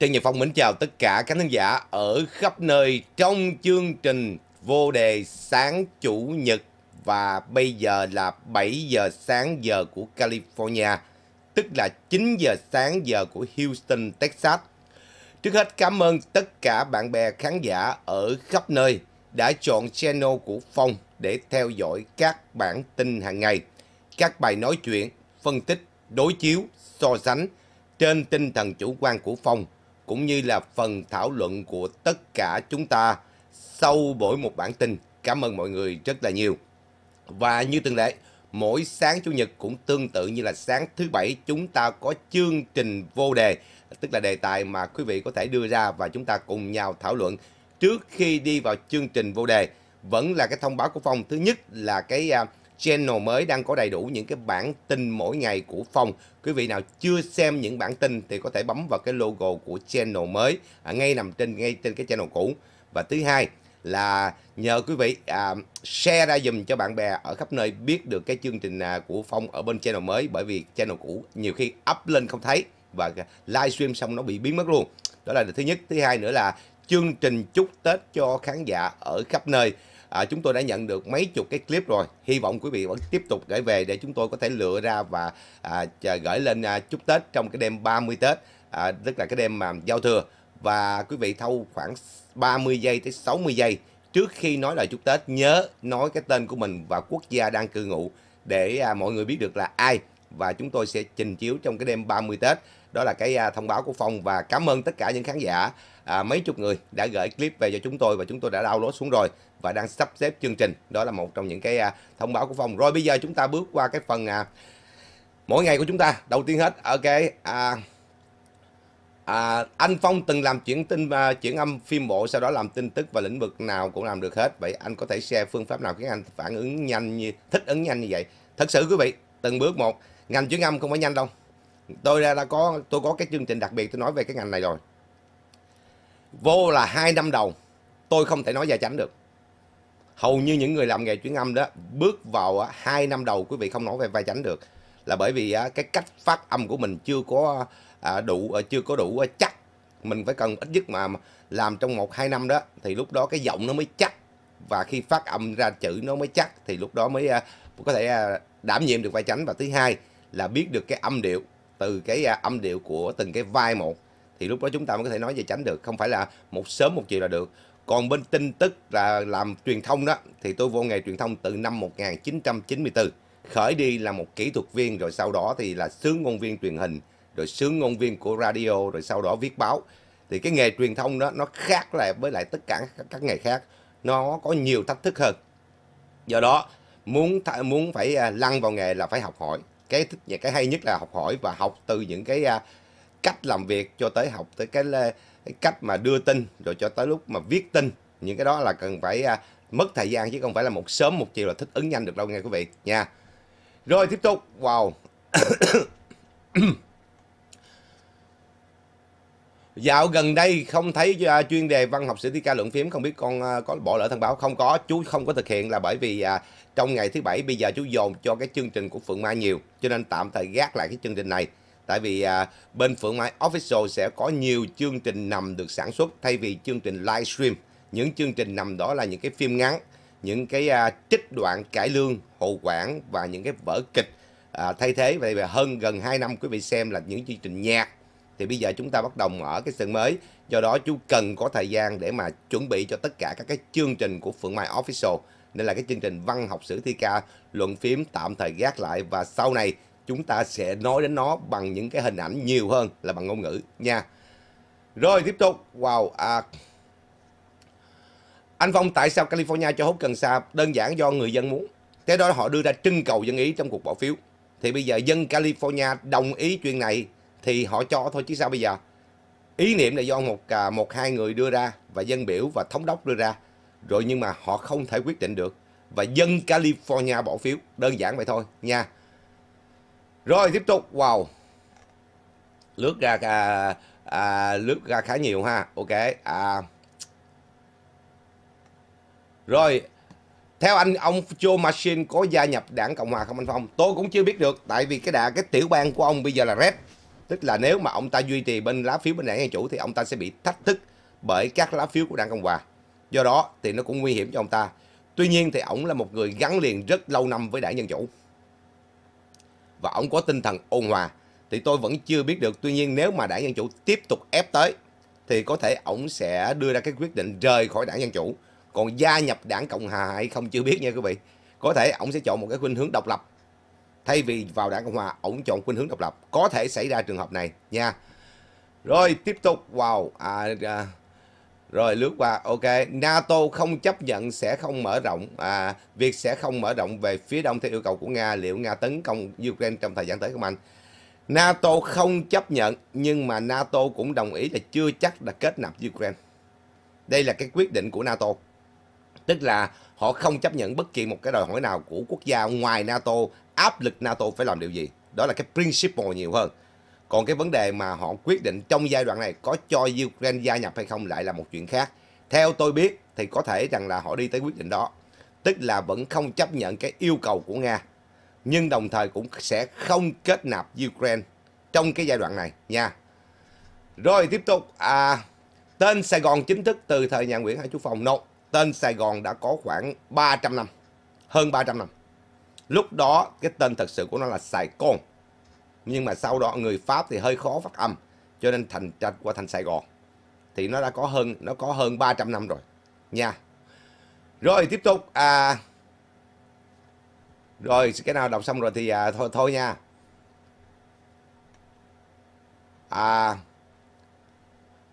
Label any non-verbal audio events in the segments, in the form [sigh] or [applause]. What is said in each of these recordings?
Trần Nhật Phong mến chào tất cả các khán giả ở khắp nơi trong chương trình vô đề sáng chủ nhật và bây giờ là 7 giờ sáng giờ của California, tức là 9 giờ sáng giờ của Houston, Texas. Trước hết cảm ơn tất cả bạn bè khán giả ở khắp nơi đã chọn channel của Phong để theo dõi các bản tin hàng ngày, các bài nói chuyện, phân tích, đối chiếu, so sánh trên tinh thần chủ quan của Phong cũng như là phần thảo luận của tất cả chúng ta sau mỗi một bản tin. Cảm ơn mọi người rất là nhiều. Và như thường lệ, mỗi sáng Chủ nhật cũng tương tự như là sáng thứ bảy chúng ta có chương trình vô đề, tức là đề tài mà quý vị có thể đưa ra và chúng ta cùng nhau thảo luận. Trước khi đi vào chương trình vô đề, vẫn là cái thông báo của phòng thứ nhất là cái uh, channel mới đang có đầy đủ những cái bản tin mỗi ngày của phòng. Quý vị nào chưa xem những bản tin thì có thể bấm vào cái logo của channel mới à, ngay nằm trên ngay trên cái channel cũ. Và thứ hai là nhờ quý vị à, share ra dùm cho bạn bè ở khắp nơi biết được cái chương trình à, của Phong ở bên channel mới bởi vì channel cũ nhiều khi up lên không thấy và livestream xong nó bị biến mất luôn. Đó là thứ nhất, thứ hai nữa là chương trình chúc Tết cho khán giả ở khắp nơi à, chúng tôi đã nhận được mấy chục cái clip rồi hy vọng quý vị vẫn tiếp tục gửi về để chúng tôi có thể lựa ra và à, gửi lên à, chúc Tết trong cái đêm 30 Tết à, tức là cái đêm mà giao thừa và quý vị thâu khoảng 30 giây tới 60 giây trước khi nói lời chúc Tết nhớ nói cái tên của mình và quốc gia đang cư ngụ để à, mọi người biết được là ai và chúng tôi sẽ trình chiếu trong cái đêm 30 Tết. Đó là cái à, thông báo của Phong và cảm ơn tất cả những khán giả à, mấy chục người đã gửi clip về cho chúng tôi và chúng tôi đã download xuống rồi và đang sắp xếp chương trình đó là một trong những cái à, thông báo của phòng rồi bây giờ chúng ta bước qua cái phần à, mỗi ngày của chúng ta đầu tiên hết ở cái à, À, anh Phong từng làm chuyển tin và chuyển âm phim bộ sau đó làm tin tức và lĩnh vực nào cũng làm được hết vậy anh có thể share phương pháp nào khiến anh phản ứng nhanh như thích ứng nhanh như vậy thật sự quý vị từng bước một ngành chuyển âm không phải nhanh đâu tôi đã, đã có tôi có cái chương trình đặc biệt tôi nói về cái ngành này rồi vô là hai năm đầu tôi không thể nói gia chánh được hầu như những người làm nghề chuyển âm đó bước vào hai năm đầu quý vị không nói về vai chánh được là bởi vì cái cách phát âm của mình chưa có à, đủ à, chưa có đủ à, chắc mình phải cần ít nhất mà làm trong một hai năm đó thì lúc đó cái giọng nó mới chắc và khi phát âm ra chữ nó mới chắc thì lúc đó mới có thể đảm nhiệm được vai chánh và thứ hai là biết được cái âm điệu từ cái âm điệu của từng cái vai một thì lúc đó chúng ta mới có thể nói về tránh được không phải là một sớm một chiều là được còn bên tin tức là làm truyền thông đó thì tôi vô nghề truyền thông từ năm 1994 khởi đi là một kỹ thuật viên rồi sau đó thì là sướng ngôn viên truyền hình rồi sướng ngôn viên của radio rồi sau đó viết báo thì cái nghề truyền thông đó nó khác lại với lại tất cả các nghề khác nó có nhiều thách thức hơn do đó muốn muốn phải à, lăn vào nghề là phải học hỏi cái thích cái hay nhất là học hỏi và học từ những cái à, cách làm việc cho tới học tới cái, cái cách mà đưa tin rồi cho tới lúc mà viết tin những cái đó là cần phải à, mất thời gian chứ không phải là một sớm một chiều là thích ứng nhanh được đâu nghe quý vị nha rồi tiếp tục wow [coughs] Dạo gần đây không thấy à, chuyên đề văn học sử thi ca luận phím không biết con à, có bỏ lỡ thông báo không có chú không có thực hiện là bởi vì trong ngày thứ bảy bây giờ chú dồn cho cái chương trình của Phượng Mai nhiều cho nên tạm thời gác lại cái chương trình này tại vì à, bên Phượng Mai Official sẽ có nhiều chương trình nằm được sản xuất thay vì chương trình livestream những chương trình nằm đó là những cái phim ngắn những cái à, trích đoạn cải lương hậu quản và những cái vở kịch à, thay thế vậy và hơn gần 2 năm quý vị xem là những chương trình nhạc thì bây giờ chúng ta bắt đầu mở cái sân mới do đó chú cần có thời gian để mà chuẩn bị cho tất cả các cái chương trình của Phượng Mai Official nên là cái chương trình văn học sử thi ca luận phím tạm thời gác lại và sau này chúng ta sẽ nói đến nó bằng những cái hình ảnh nhiều hơn là bằng ngôn ngữ nha rồi tiếp tục wow à, anh Phong tại sao California cho hút cần sa đơn giản do người dân muốn thế đó họ đưa ra trưng cầu dân ý trong cuộc bỏ phiếu thì bây giờ dân California đồng ý chuyện này thì họ cho thôi chứ sao bây giờ ý niệm là do một à, một hai người đưa ra và dân biểu và thống đốc đưa ra rồi nhưng mà họ không thể quyết định được và dân California bỏ phiếu đơn giản vậy thôi nha rồi tiếp tục. Wow. Lướt ra à, à, lướt ra khá nhiều ha. Ok. À. Rồi. Theo anh, ông Joe Machine có gia nhập đảng Cộng Hòa không anh Phong? Tôi cũng chưa biết được, tại vì cái đà, cái tiểu bang của ông bây giờ là Red. Tức là nếu mà ông ta duy trì bên lá phiếu bên đảng Dân Chủ thì ông ta sẽ bị thách thức bởi các lá phiếu của đảng Cộng Hòa. Do đó thì nó cũng nguy hiểm cho ông ta. Tuy nhiên thì ông là một người gắn liền rất lâu năm với đảng Dân Chủ và ông có tinh thần ôn hòa thì tôi vẫn chưa biết được. Tuy nhiên nếu mà đảng Dân Chủ tiếp tục ép tới thì có thể ông sẽ đưa ra cái quyết định rời khỏi đảng Dân Chủ. Còn gia nhập đảng Cộng Hòa hay không chưa biết nha quý vị. Có thể ông sẽ chọn một cái khuynh hướng độc lập. Thay vì vào đảng Cộng Hòa, ông chọn khuynh hướng độc lập. Có thể xảy ra trường hợp này nha. Rồi tiếp tục vào wow. à, à, rồi lướt qua ok NATO không chấp nhận sẽ không mở rộng à, việc sẽ không mở rộng về phía đông theo yêu cầu của Nga liệu Nga tấn công Ukraine trong thời gian tới không anh NATO không chấp nhận nhưng mà NATO cũng đồng ý là chưa chắc là kết nạp Ukraine đây là cái quyết định của NATO tức là họ không chấp nhận bất kỳ một cái đòi hỏi nào của quốc gia ngoài NATO áp lực NATO phải làm điều gì đó là cái principle nhiều hơn còn cái vấn đề mà họ quyết định trong giai đoạn này có cho Ukraine gia nhập hay không lại là một chuyện khác. Theo tôi biết thì có thể rằng là họ đi tới quyết định đó. Tức là vẫn không chấp nhận cái yêu cầu của Nga. Nhưng đồng thời cũng sẽ không kết nạp Ukraine trong cái giai đoạn này nha. Rồi tiếp tục. À, tên Sài Gòn chính thức từ thời nhà Nguyễn Hải Chú Phòng. No, tên Sài Gòn đã có khoảng 300 năm. Hơn 300 năm. Lúc đó cái tên thật sự của nó là Sài Gòn nhưng mà sau đó người Pháp thì hơi khó phát âm cho nên thành ra qua thành Sài Gòn thì nó đã có hơn nó có hơn 300 năm rồi nha rồi tiếp tục à rồi cái nào đọc xong rồi thì à, thôi thôi nha à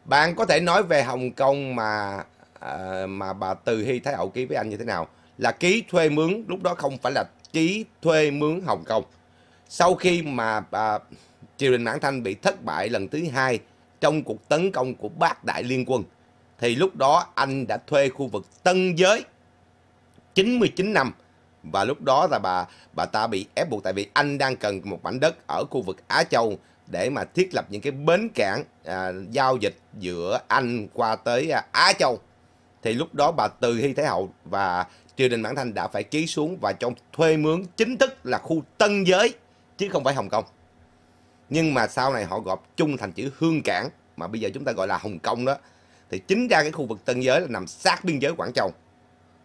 bạn có thể nói về Hồng Kông mà à, mà bà Từ Hy Thái Hậu ký với anh như thế nào là ký thuê mướn lúc đó không phải là ký thuê mướn Hồng Kông sau khi mà à, triều đình Mãn Thanh bị thất bại lần thứ hai trong cuộc tấn công của bác đại liên quân, thì lúc đó anh đã thuê khu vực Tân Giới 99 năm và lúc đó là bà bà ta bị ép buộc tại vì anh đang cần một mảnh đất ở khu vực Á Châu để mà thiết lập những cái bến cảng à, giao dịch giữa Anh qua tới à, Á Châu. Thì lúc đó bà Từ Hy Thái Hậu và triều đình Mãn Thanh đã phải ký xuống và trong thuê mướn chính thức là khu Tân Giới chứ không phải Hồng Kông. Nhưng mà sau này họ gộp chung thành chữ Hương Cảng mà bây giờ chúng ta gọi là Hồng Kông đó. Thì chính ra cái khu vực Tân Giới là nằm sát biên giới Quảng Châu.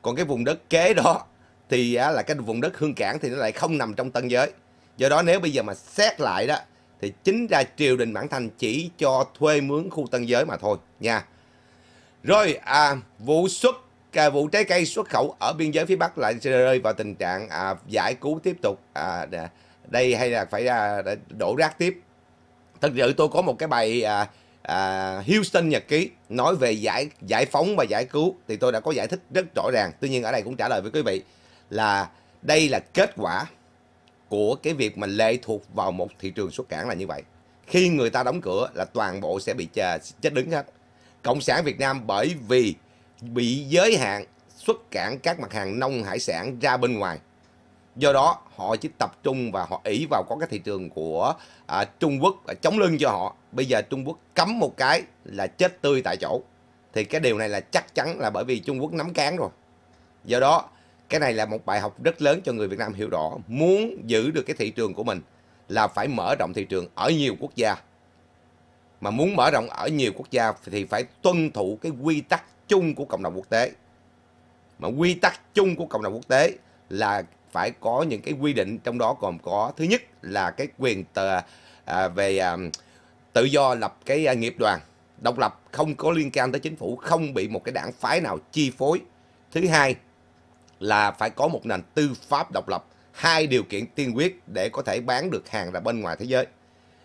Còn cái vùng đất kế đó thì là cái vùng đất Hương Cảng thì nó lại không nằm trong Tân Giới. Do đó nếu bây giờ mà xét lại đó thì chính ra triều đình Mãn Thanh chỉ cho thuê mướn khu Tân Giới mà thôi nha. Rồi à, vụ xuất à, vụ trái cây xuất khẩu ở biên giới phía Bắc lại rơi vào tình trạng à, giải cứu tiếp tục à, đây hay là phải à, đổ rác tiếp thật sự tôi có một cái bài à, à, Houston nhật ký nói về giải giải phóng và giải cứu thì tôi đã có giải thích rất rõ ràng tuy nhiên ở đây cũng trả lời với quý vị là đây là kết quả của cái việc mà lệ thuộc vào một thị trường xuất cảng là như vậy khi người ta đóng cửa là toàn bộ sẽ bị à, chết đứng hết cộng sản việt nam bởi vì bị giới hạn xuất cảng các mặt hàng nông hải sản ra bên ngoài do đó họ chỉ tập trung và họ ỷ vào có cái thị trường của à, Trung Quốc à, chống lưng cho họ bây giờ Trung Quốc cấm một cái là chết tươi tại chỗ thì cái điều này là chắc chắn là bởi vì Trung Quốc nắm cán rồi do đó cái này là một bài học rất lớn cho người Việt Nam hiểu rõ muốn giữ được cái thị trường của mình là phải mở rộng thị trường ở nhiều quốc gia mà muốn mở rộng ở nhiều quốc gia thì phải tuân thủ cái quy tắc chung của cộng đồng quốc tế mà quy tắc chung của cộng đồng quốc tế là phải có những cái quy định trong đó còn có thứ nhất là cái quyền tờ, à, về à, tự do lập cái à, nghiệp đoàn độc lập không có liên can tới chính phủ không bị một cái đảng phái nào chi phối thứ hai là phải có một nền tư pháp độc lập hai điều kiện tiên quyết để có thể bán được hàng ra bên ngoài thế giới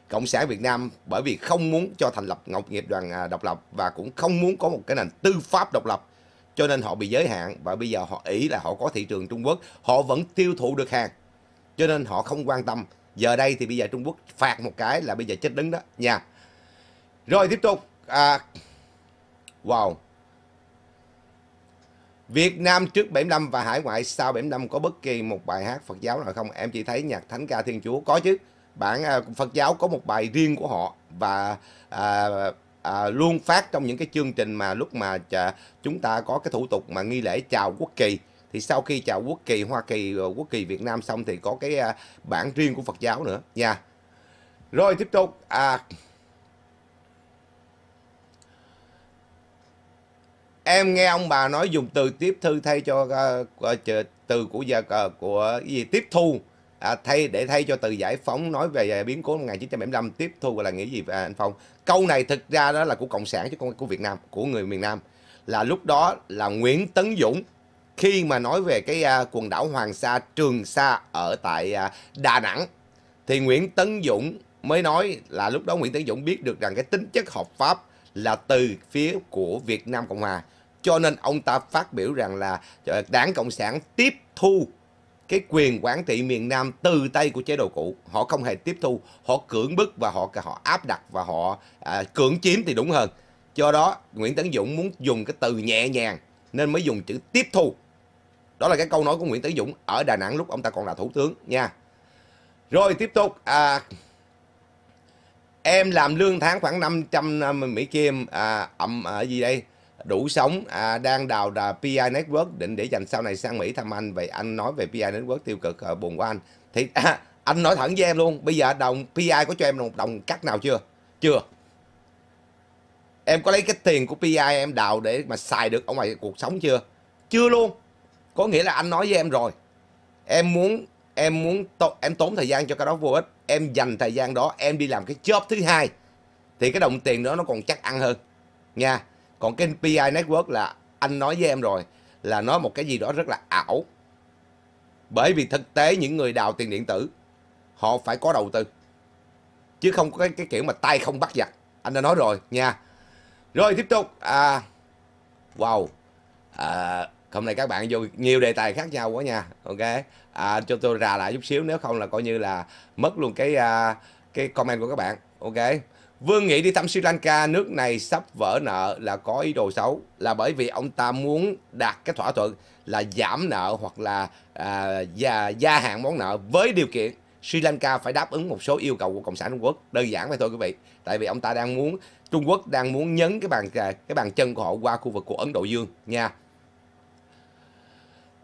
cộng sản việt nam bởi vì không muốn cho thành lập ngọc nghiệp đoàn à, độc lập và cũng không muốn có một cái nền tư pháp độc lập cho nên họ bị giới hạn và bây giờ họ ý là họ có thị trường Trung Quốc họ vẫn tiêu thụ được hàng cho nên họ không quan tâm giờ đây thì bây giờ Trung Quốc phạt một cái là bây giờ chết đứng đó nha rồi tiếp tục à, wow Việt Nam trước 75 và hải ngoại sau 75 có bất kỳ một bài hát Phật giáo nào không? Em chỉ thấy nhạc Thánh ca Thiên Chúa có chứ. Bản à, Phật giáo có một bài riêng của họ và à, à, luôn phát trong những cái chương trình mà lúc mà chà, chúng ta có cái thủ tục mà nghi lễ chào quốc kỳ thì sau khi chào quốc kỳ Hoa Kỳ ờ, quốc kỳ Việt Nam xong thì có cái à, bản riêng của Phật giáo nữa nha rồi tiếp tục à, em nghe ông bà nói dùng từ tiếp thư thay cho uh, từ của giờ uh, à, của gì tiếp thu à, thay để thay cho từ giải phóng nói về biến cố 1975 tiếp thu là nghĩa gì à, anh Phong câu này thực ra đó là của cộng sản chứ không của việt nam của người miền nam là lúc đó là nguyễn tấn dũng khi mà nói về cái uh, quần đảo hoàng sa trường sa ở tại uh, đà nẵng thì nguyễn tấn dũng mới nói là lúc đó nguyễn tấn dũng biết được rằng cái tính chất hợp pháp là từ phía của việt nam cộng hòa cho nên ông ta phát biểu rằng là ờ, đảng cộng sản tiếp thu cái quyền quản trị miền Nam từ tay của chế độ cũ. Họ không hề tiếp thu, họ cưỡng bức và họ họ áp đặt và họ à, cưỡng chiếm thì đúng hơn. Do đó, Nguyễn Tấn Dũng muốn dùng cái từ nhẹ nhàng nên mới dùng chữ tiếp thu. Đó là cái câu nói của Nguyễn Tấn Dũng ở Đà Nẵng lúc ông ta còn là thủ tướng nha. Rồi tiếp tục à, em làm lương tháng khoảng 500 Mỹ Kim à, ẩm ở à, gì đây? đủ sống à, đang đào đà PI Network định để dành sau này sang Mỹ thăm anh vậy anh nói về PI Network tiêu cực à, buồn của anh thì à, anh nói thẳng với em luôn bây giờ đồng PI có cho em đồng, đồng cắt nào chưa chưa em có lấy cái tiền của PI em đào để mà xài được ở ngoài cuộc sống chưa chưa luôn có nghĩa là anh nói với em rồi em muốn em muốn em tốn thời gian cho cái đó vô ích em dành thời gian đó em đi làm cái job thứ hai thì cái đồng tiền đó nó còn chắc ăn hơn nha còn cái PI Network là anh nói với em rồi là nói một cái gì đó rất là ảo bởi vì thực tế những người đào tiền điện tử họ phải có đầu tư chứ không có cái, cái kiểu mà tay không bắt giặc anh đã nói rồi nha rồi tiếp tục à, wow à, hôm nay các bạn vô nhiều đề tài khác nhau quá nha ok à, cho tôi ra lại chút xíu nếu không là coi như là mất luôn cái à, cái comment của các bạn ok Vương Nghị đi thăm Sri Lanka, nước này sắp vỡ nợ là có ý đồ xấu, là bởi vì ông ta muốn đạt cái thỏa thuận là giảm nợ hoặc là à, gia, gia hạn món nợ với điều kiện Sri Lanka phải đáp ứng một số yêu cầu của Cộng sản Trung Quốc. Đơn giản vậy thôi quý vị. Tại vì ông ta đang muốn Trung Quốc đang muốn nhấn cái bàn cái bàn chân của họ qua khu vực của Ấn Độ Dương nha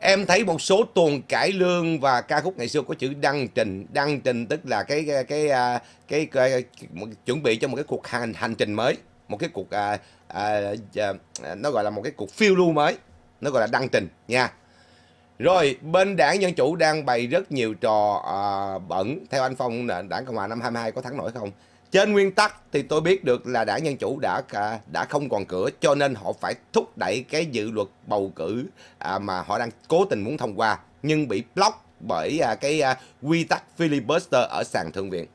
em thấy một số tuần cải lương và ca khúc ngày xưa có chữ đăng trình đăng trình tức là cái cái cái, à, cái, cái, cái chuẩn bị cho một cái cuộc hành hành trình mới một cái cuộc à, à, à, nó gọi là một cái cuộc phiêu lưu mới nó gọi là đăng trình nha rồi bên đảng Dân Chủ đang bày rất nhiều trò à, bẩn theo anh Phong đảng Cộng Hòa năm 22 có thắng nổi không trên nguyên tắc thì tôi biết được là đảng Dân Chủ đã đã không còn cửa cho nên họ phải thúc đẩy cái dự luật bầu cử à, mà họ đang cố tình muốn thông qua nhưng bị block bởi à, cái à, quy tắc filibuster ở sàn thượng viện.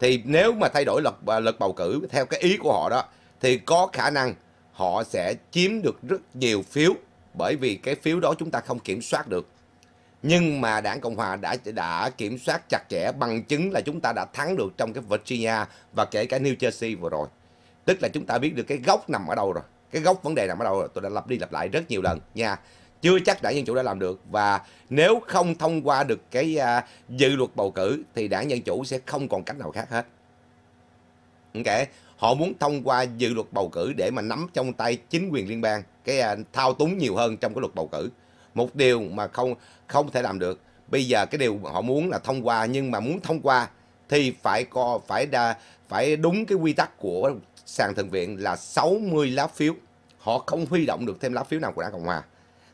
Thì nếu mà thay đổi luật luật bầu cử theo cái ý của họ đó thì có khả năng họ sẽ chiếm được rất nhiều phiếu bởi vì cái phiếu đó chúng ta không kiểm soát được nhưng mà đảng cộng hòa đã đã kiểm soát chặt chẽ bằng chứng là chúng ta đã thắng được trong cái virginia và kể cả new jersey vừa rồi tức là chúng ta biết được cái gốc nằm ở đâu rồi cái gốc vấn đề nằm ở đâu rồi tôi đã lặp đi lặp lại rất nhiều lần nha chưa chắc đảng dân chủ đã làm được và nếu không thông qua được cái uh, dự luật bầu cử thì đảng dân chủ sẽ không còn cách nào khác hết ok họ muốn thông qua dự luật bầu cử để mà nắm trong tay chính quyền liên bang cái uh, thao túng nhiều hơn trong cái luật bầu cử một điều mà không không thể làm được bây giờ cái điều họ muốn là thông qua nhưng mà muốn thông qua thì phải có phải đa, phải đúng cái quy tắc của sàn thượng viện là 60 lá phiếu họ không huy động được thêm lá phiếu nào của đảng cộng hòa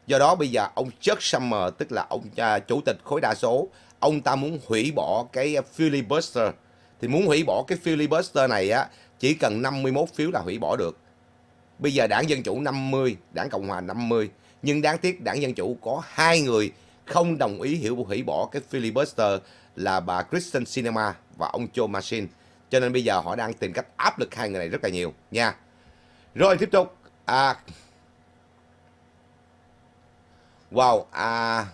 do đó bây giờ ông Chuck Schumer tức là ông uh, chủ tịch khối đa số ông ta muốn hủy bỏ cái filibuster thì muốn hủy bỏ cái filibuster này á chỉ cần 51 phiếu là hủy bỏ được bây giờ đảng dân chủ 50 đảng cộng hòa 50 nhưng đáng tiếc đảng Dân Chủ có hai người không đồng ý hiểu hủy bỏ cái filibuster là bà Kristen Sinema và ông Joe Manchin. Cho nên bây giờ họ đang tìm cách áp lực hai người này rất là nhiều nha. Rồi tiếp tục. À, wow. À,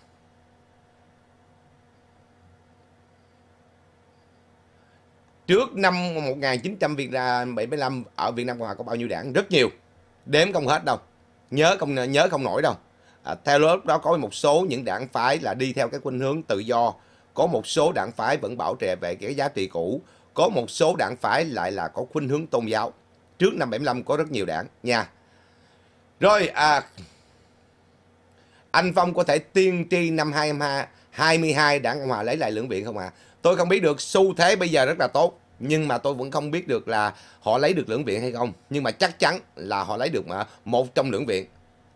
trước năm 1975 ở Việt Nam Cộng Hòa có bao nhiêu đảng? Rất nhiều. Đếm không hết đâu nhớ không nhớ không nổi đâu à, theo lúc đó có một số những đảng phái là đi theo cái khuynh hướng tự do có một số đảng phái vẫn bảo trè về cái giá trị cũ có một số đảng phái lại là có khuynh hướng tôn giáo trước năm 75 có rất nhiều đảng nha rồi à, anh Phong có thể tiên tri năm 22, 22 đảng Cộng Hòa lấy lại lưỡng viện không ạ à? tôi không biết được xu thế bây giờ rất là tốt nhưng mà tôi vẫn không biết được là họ lấy được lưỡng viện hay không nhưng mà chắc chắn là họ lấy được mà một trong lưỡng viện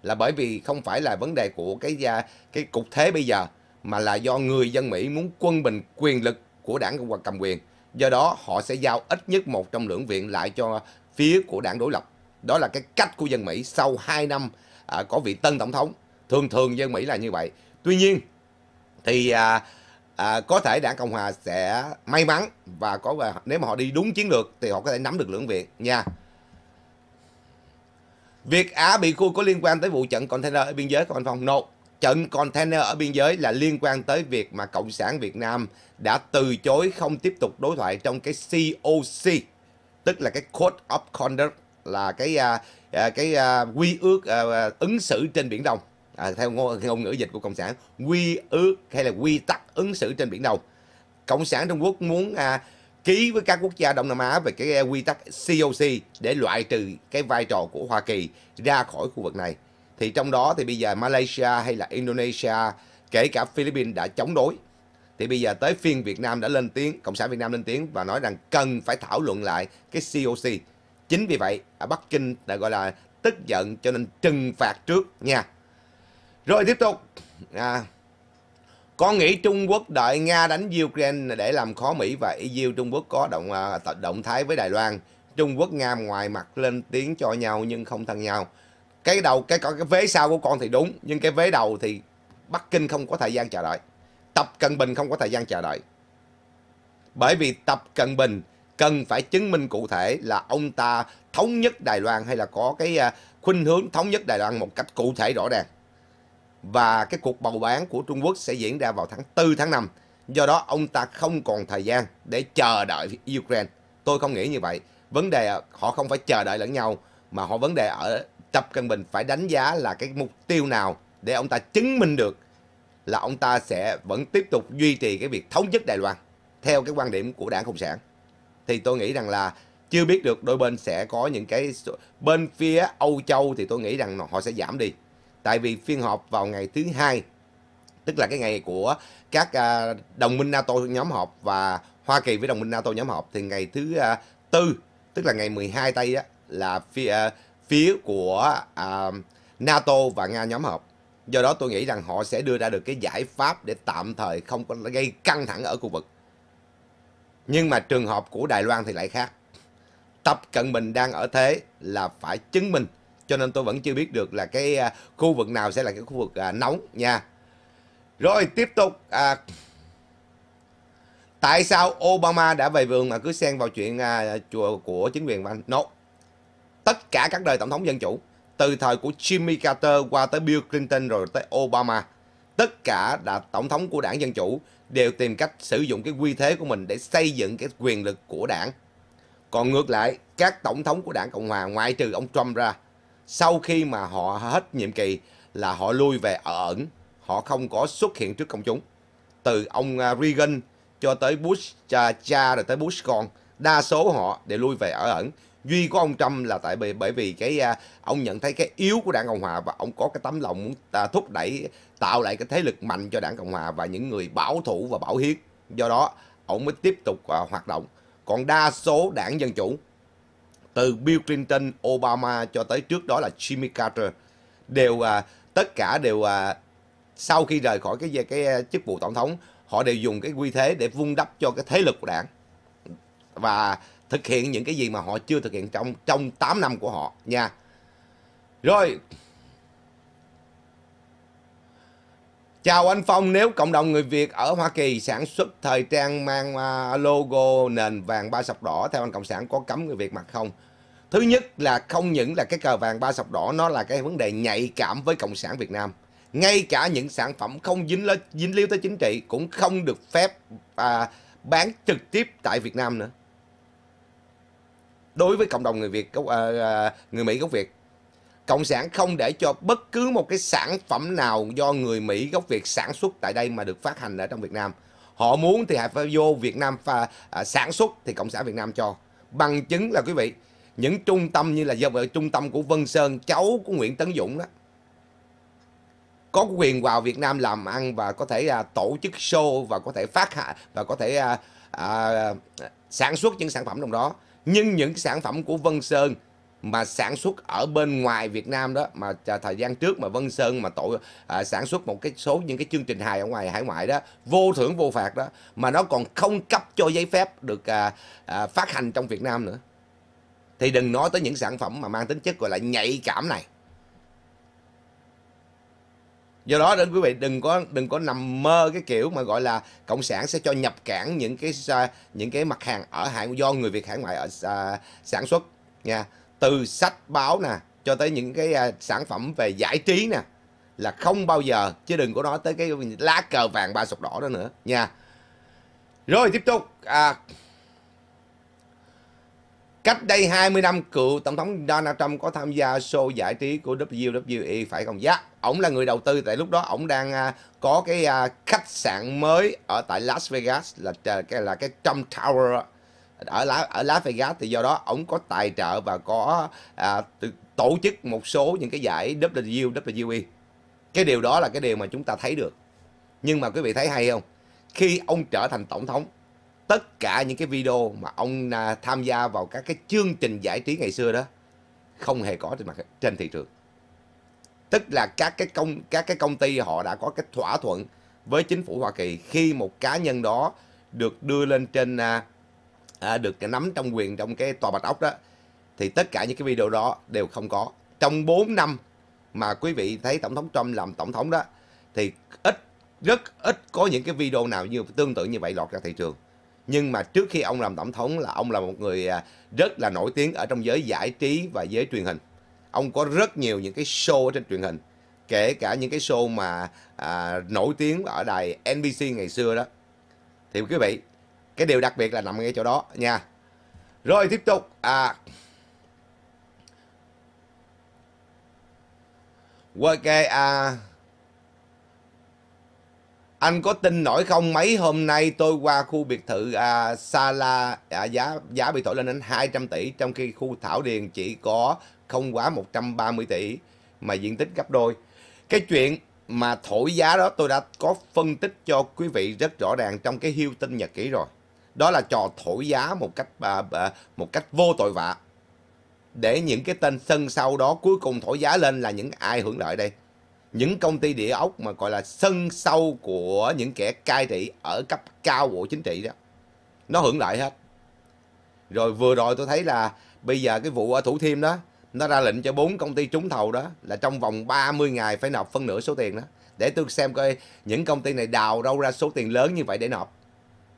là bởi vì không phải là vấn đề của cái gia cái cục thế bây giờ mà là do người dân Mỹ muốn quân bình quyền lực của đảng hòa cầm quyền do đó họ sẽ giao ít nhất một trong lưỡng viện lại cho phía của đảng đối lập đó là cái cách của dân Mỹ sau 2 năm à, có vị tân tổng thống thường thường dân Mỹ là như vậy tuy nhiên thì à, à, có thể đảng cộng hòa sẽ may mắn và có và nếu mà họ đi đúng chiến lược thì họ có thể nắm được lưỡng viện nha Việc Á bị khu có liên quan tới vụ trận container ở biên giới của anh Phong? No. Trận container ở biên giới là liên quan tới việc mà Cộng sản Việt Nam đã từ chối không tiếp tục đối thoại trong cái COC, tức là cái Code of Conduct, là cái à, à, cái, cái à, quy ước ứng xử trên Biển Đông à, theo ngôn, ngôn ngữ dịch của cộng sản quy ước hay là quy tắc ứng xử trên biển đông cộng sản trung quốc muốn à, ký với các quốc gia đông nam á về cái à, quy tắc coc để loại trừ cái vai trò của hoa kỳ ra khỏi khu vực này thì trong đó thì bây giờ malaysia hay là indonesia kể cả philippines đã chống đối thì bây giờ tới phiên Việt Nam đã lên tiếng, Cộng sản Việt Nam lên tiếng và nói rằng cần phải thảo luận lại cái COC. Chính vì vậy, ở à, Bắc Kinh đã gọi là tức giận cho nên trừng phạt trước nha. Rồi tiếp tục. À, con nghĩ Trung Quốc đợi Nga đánh Ukraine để làm khó Mỹ và EU Trung Quốc có động à, động thái với Đài Loan. Trung Quốc Nga ngoài mặt lên tiếng cho nhau nhưng không thân nhau. Cái đầu cái cái vế sau của con thì đúng, nhưng cái vế đầu thì Bắc Kinh không có thời gian chờ đợi. Tập Cận Bình không có thời gian chờ đợi. Bởi vì Tập Cận Bình cần phải chứng minh cụ thể là ông ta thống nhất Đài Loan hay là có cái à, khuynh hướng thống nhất Đài Loan một cách cụ thể rõ ràng và cái cuộc bầu bán của Trung Quốc sẽ diễn ra vào tháng 4 tháng 5. Do đó ông ta không còn thời gian để chờ đợi Ukraine. Tôi không nghĩ như vậy. Vấn đề à, họ không phải chờ đợi lẫn nhau mà họ vấn đề ở Tập Cận Bình phải đánh giá là cái mục tiêu nào để ông ta chứng minh được là ông ta sẽ vẫn tiếp tục duy trì cái việc thống nhất Đài Loan theo cái quan điểm của Đảng Cộng sản. Thì tôi nghĩ rằng là chưa biết được đôi bên sẽ có những cái bên phía Âu Châu thì tôi nghĩ rằng họ sẽ giảm đi tại vì phiên họp vào ngày thứ hai tức là cái ngày của các à, đồng minh NATO nhóm họp và Hoa Kỳ với đồng minh NATO nhóm họp thì ngày thứ à, tư tức là ngày 12 tây á là phía à, phía của NATO và Nga nhóm họp. Do đó tôi nghĩ rằng họ sẽ đưa ra được cái giải pháp để tạm thời không có gây căng thẳng ở khu vực. Nhưng mà trường hợp của Đài Loan thì lại khác. Tập Cận Bình đang ở thế là phải chứng minh cho nên tôi vẫn chưa biết được là cái à, khu vực nào sẽ là cái khu vực à, nóng nha rồi tiếp tục à, tại sao Obama đã về vườn mà cứ xen vào chuyện à, chùa của chính quyền của anh no tất cả các đời tổng thống dân chủ từ thời của Jimmy Carter qua tới Bill Clinton rồi tới Obama tất cả đã tổng thống của đảng dân chủ đều tìm cách sử dụng cái quy thế của mình để xây dựng cái quyền lực của đảng còn ngược lại các tổng thống của đảng cộng hòa ngoại trừ ông Trump ra sau khi mà họ hết nhiệm kỳ là họ lui về ở ẩn, họ không có xuất hiện trước công chúng. Từ ông à, Reagan cho tới Bush cha, cha rồi tới Bush con, đa số họ đều lui về ở ẩn. Duy có ông Trump là tại vì bởi vì cái à, ông nhận thấy cái yếu của đảng Cộng hòa và ông có cái tấm lòng muốn à, thúc đẩy tạo lại cái thế lực mạnh cho đảng Cộng hòa và những người bảo thủ và bảo hiến. Do đó, ông mới tiếp tục hoạt động. Còn đa số đảng Dân Chủ từ Bill Clinton, Obama cho tới trước đó là Jimmy Carter đều à, tất cả đều à, sau khi rời khỏi cái cái à, chức vụ tổng thống họ đều dùng cái quy thế để vun đắp cho cái thế lực của đảng và thực hiện những cái gì mà họ chưa thực hiện trong trong 8 năm của họ nha. Rồi. Chào anh Phong, nếu cộng đồng người Việt ở Hoa Kỳ sản xuất thời trang mang à, logo nền vàng ba sọc đỏ theo anh Cộng sản có cấm người Việt mặc không? thứ nhất là không những là cái cờ vàng ba sọc đỏ nó là cái vấn đề nhạy cảm với cộng sản việt nam ngay cả những sản phẩm không dính lên dính líu tới chính trị cũng không được phép à, bán trực tiếp tại việt nam nữa đối với cộng đồng người việt à, à, người mỹ gốc việt cộng sản không để cho bất cứ một cái sản phẩm nào do người mỹ gốc việt sản xuất tại đây mà được phát hành ở trong việt nam họ muốn thì phải vô việt nam và sản xuất thì cộng sản việt nam cho bằng chứng là quý vị những trung tâm như là do vợ trung tâm của Vân Sơn cháu của Nguyễn Tấn Dũng đó có quyền vào Việt Nam làm ăn và có thể à, tổ chức show và có thể phát hạ và có thể à, à, sản xuất những sản phẩm trong đó nhưng những sản phẩm của Vân Sơn mà sản xuất ở bên ngoài Việt Nam đó mà thời gian trước mà Vân Sơn mà tổ à, sản xuất một cái số những cái chương trình hài ở ngoài hải ngoại đó vô thưởng vô phạt đó mà nó còn không cấp cho giấy phép được à, à, phát hành trong Việt Nam nữa thì đừng nói tới những sản phẩm mà mang tính chất gọi là nhạy cảm này do đó đến quý vị đừng có đừng có nằm mơ cái kiểu mà gọi là cộng sản sẽ cho nhập cản những cái những cái mặt hàng ở hạng do người việt hải ngoại ở à, sản xuất nha từ sách báo nè cho tới những cái à, sản phẩm về giải trí nè là không bao giờ chứ đừng có nói tới cái lá cờ vàng ba sọc đỏ đó nữa nha rồi tiếp tục à, Cách đây 20 năm, cựu Tổng thống Donald Trump có tham gia show giải trí của WWE phải không? Dạ, ổng là người đầu tư tại lúc đó ổng đang à, có cái à, khách sạn mới ở tại Las Vegas là cái là cái Trump Tower ở Las ở Las Vegas thì do đó ổng có tài trợ và có à, tổ chức một số những cái giải WWE. Cái điều đó là cái điều mà chúng ta thấy được. Nhưng mà quý vị thấy hay không? Khi ông trở thành tổng thống tất cả những cái video mà ông à, tham gia vào các cái chương trình giải trí ngày xưa đó không hề có trên mặt trên thị trường tức là các cái công các cái công ty họ đã có cái thỏa thuận với chính phủ Hoa Kỳ khi một cá nhân đó được đưa lên trên à, à được nắm trong quyền trong cái tòa bạch ốc đó thì tất cả những cái video đó đều không có trong 4 năm mà quý vị thấy tổng thống Trump làm tổng thống đó thì ít rất ít có những cái video nào như tương tự như vậy lọt ra thị trường nhưng mà trước khi ông làm tổng thống là ông là một người à, rất là nổi tiếng ở trong giới giải trí và giới truyền hình ông có rất nhiều những cái show ở trên truyền hình kể cả những cái show mà à, nổi tiếng ở đài NBC ngày xưa đó thì quý vị cái điều đặc biệt là nằm ngay chỗ đó nha rồi tiếp tục à ok à anh có tin nổi không mấy hôm nay tôi qua khu biệt thự à, Sala à, giá giá bị thổi lên đến 200 tỷ trong khi khu Thảo Điền chỉ có không quá 130 tỷ mà diện tích gấp đôi. Cái chuyện mà thổi giá đó tôi đã có phân tích cho quý vị rất rõ ràng trong cái hiêu tin nhật ký rồi. Đó là trò thổi giá một cách à, à, một cách vô tội vạ để những cái tên sân sau đó cuối cùng thổi giá lên là những ai hưởng lợi đây những công ty địa ốc mà gọi là sân sâu của những kẻ cai trị ở cấp cao bộ chính trị đó nó hưởng lợi hết rồi vừa rồi tôi thấy là bây giờ cái vụ ở thủ thiêm đó nó ra lệnh cho bốn công ty trúng thầu đó là trong vòng 30 ngày phải nộp phân nửa số tiền đó để tôi xem coi những công ty này đào đâu ra số tiền lớn như vậy để nộp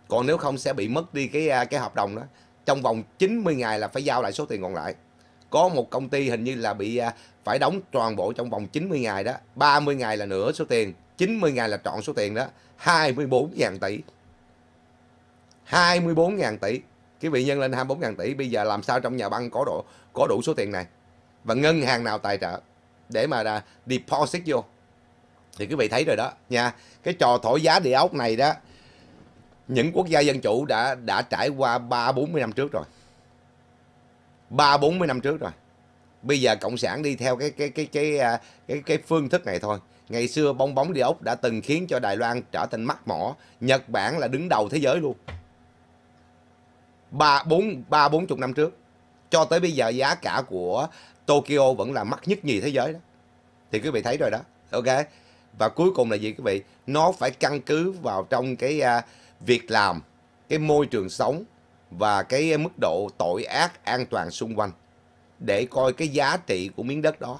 còn nếu không sẽ bị mất đi cái à, cái hợp đồng đó trong vòng 90 ngày là phải giao lại số tiền còn lại có một công ty hình như là bị à, phải đóng toàn bộ trong vòng 90 ngày đó 30 ngày là nửa số tiền 90 ngày là trọn số tiền đó 24.000 tỷ 24.000 tỷ cái vị nhân lên 24.000 tỷ bây giờ làm sao trong nhà băng có độ có đủ số tiền này và ngân hàng nào tài trợ để mà à, deposit vô thì quý vị thấy rồi đó nha cái trò thổi giá địa ốc này đó những quốc gia dân chủ đã đã trải qua ba bốn mươi năm trước rồi ba bốn mươi năm trước rồi bây giờ cộng sản đi theo cái cái cái cái à, cái cái, phương thức này thôi ngày xưa bong bóng đi ốc đã từng khiến cho đài loan trở thành mắt mỏ nhật bản là đứng đầu thế giới luôn ba bốn ba bốn chục năm trước cho tới bây giờ giá cả của tokyo vẫn là mắc nhất nhì thế giới đó thì quý vị thấy rồi đó ok và cuối cùng là gì quý vị nó phải căn cứ vào trong cái uh, việc làm cái môi trường sống và cái mức độ tội ác an toàn xung quanh để coi cái giá trị của miếng đất đó.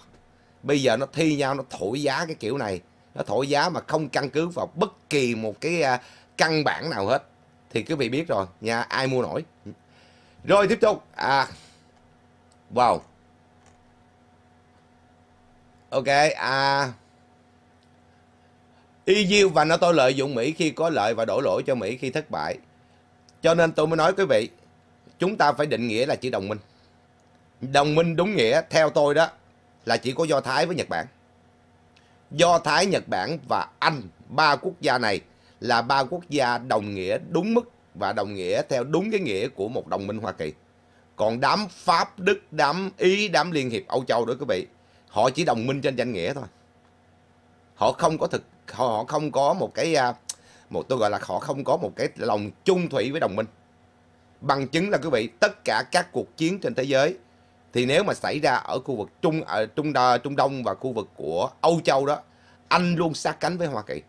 Bây giờ nó thi nhau nó thổi giá cái kiểu này, nó thổi giá mà không căn cứ vào bất kỳ một cái à, căn bản nào hết thì quý vị biết rồi nha, ai mua nổi. Rồi tiếp tục à Wow. Ok, à EU và NATO lợi dụng Mỹ khi có lợi và đổ lỗi cho Mỹ khi thất bại. Cho nên tôi mới nói quý vị, chúng ta phải định nghĩa là chỉ đồng minh. Đồng minh đúng nghĩa theo tôi đó là chỉ có Do Thái với Nhật Bản. Do Thái, Nhật Bản và Anh, ba quốc gia này là ba quốc gia đồng nghĩa đúng mức và đồng nghĩa theo đúng cái nghĩa của một đồng minh Hoa Kỳ. Còn đám Pháp, Đức, đám Ý, đám Liên hiệp Âu Châu đó quý vị, họ chỉ đồng minh trên danh nghĩa thôi. Họ không có thực họ không có một cái à, một tôi gọi là họ không có một cái lòng chung thủy với đồng minh bằng chứng là quý vị tất cả các cuộc chiến trên thế giới thì nếu mà xảy ra ở khu vực trung ở à, trung đo, trung đông và khu vực của Âu Châu đó anh luôn sát cánh với Hoa Kỳ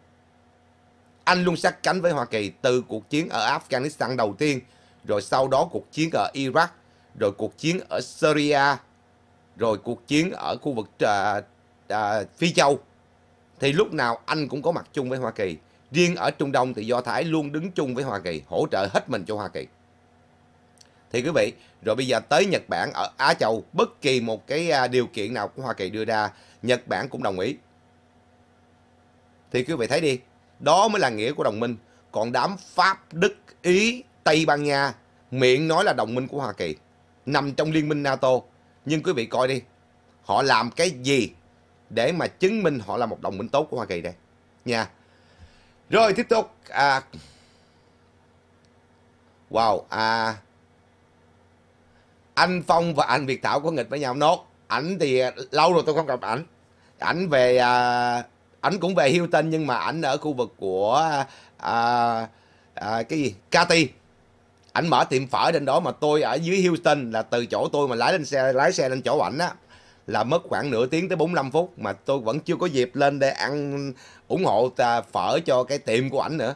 anh luôn sát cánh với Hoa Kỳ từ cuộc chiến ở Afghanistan đầu tiên rồi sau đó cuộc chiến ở Iraq rồi cuộc chiến ở Syria rồi cuộc chiến ở khu vực uh, uh, Phi Châu thì lúc nào anh cũng có mặt chung với Hoa Kỳ Riêng ở Trung Đông thì Do Thái luôn đứng chung với Hoa Kỳ, hỗ trợ hết mình cho Hoa Kỳ. Thì quý vị, rồi bây giờ tới Nhật Bản ở Á Châu, bất kỳ một cái à, điều kiện nào của Hoa Kỳ đưa ra, Nhật Bản cũng đồng ý. Thì quý vị thấy đi, đó mới là nghĩa của đồng minh. Còn đám Pháp, Đức, Ý, Tây Ban Nha, miệng nói là đồng minh của Hoa Kỳ, nằm trong liên minh NATO. Nhưng quý vị coi đi, họ làm cái gì để mà chứng minh họ là một đồng minh tốt của Hoa Kỳ đây? Nha. Rồi tiếp tục. À, wow. À, anh Phong và anh Việt Thảo có nghịch với nhau nốt. Ảnh thì à, lâu rồi tôi không gặp ảnh. Ảnh về... À, ảnh cũng về Hilton nhưng mà ảnh ở khu vực của... À, à, à cái gì? Katy ảnh mở tiệm phở trên đó mà tôi ở dưới Houston là từ chỗ tôi mà lái lên xe lái xe lên chỗ ảnh á là mất khoảng nửa tiếng tới 45 phút mà tôi vẫn chưa có dịp lên để ăn ủng hộ phở cho cái tiệm của ảnh nữa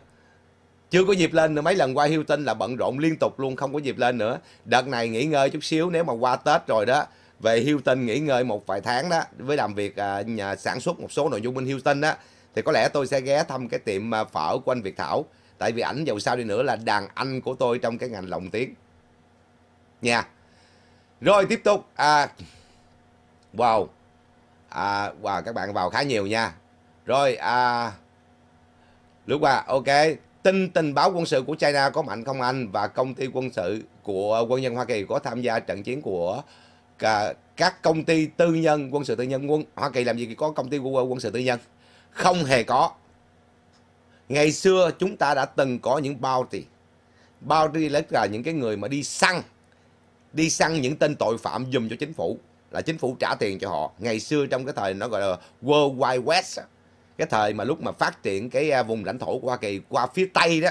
chưa có dịp lên nữa mấy lần qua Hilton là bận rộn liên tục luôn không có dịp lên nữa đợt này nghỉ ngơi chút xíu nếu mà qua Tết rồi đó về Hilton nghỉ ngơi một vài tháng đó với làm việc à, nhà sản xuất một số nội dung bên Hilton đó thì có lẽ tôi sẽ ghé thăm cái tiệm à, phở của anh Việt Thảo tại vì ảnh dầu sao đi nữa là đàn anh của tôi trong cái ngành lồng tiếng nha rồi tiếp tục à, Wow à, Wow các bạn vào khá nhiều nha Rồi à, Lướt qua ok Tin tình báo quân sự của China có mạnh không anh Và công ty quân sự của quân nhân Hoa Kỳ Có tham gia trận chiến của cả, Các công ty tư nhân Quân sự tư nhân quân Hoa Kỳ làm gì có công ty quân sự tư nhân Không hề có Ngày xưa chúng ta đã từng có những bounty Bounty là những cái người mà đi săn Đi săn những tên tội phạm dùm cho chính phủ là chính phủ trả tiền cho họ ngày xưa trong cái thời nó gọi là World Wide West cái thời mà lúc mà phát triển cái à, vùng lãnh thổ của Hoa Kỳ qua phía Tây đó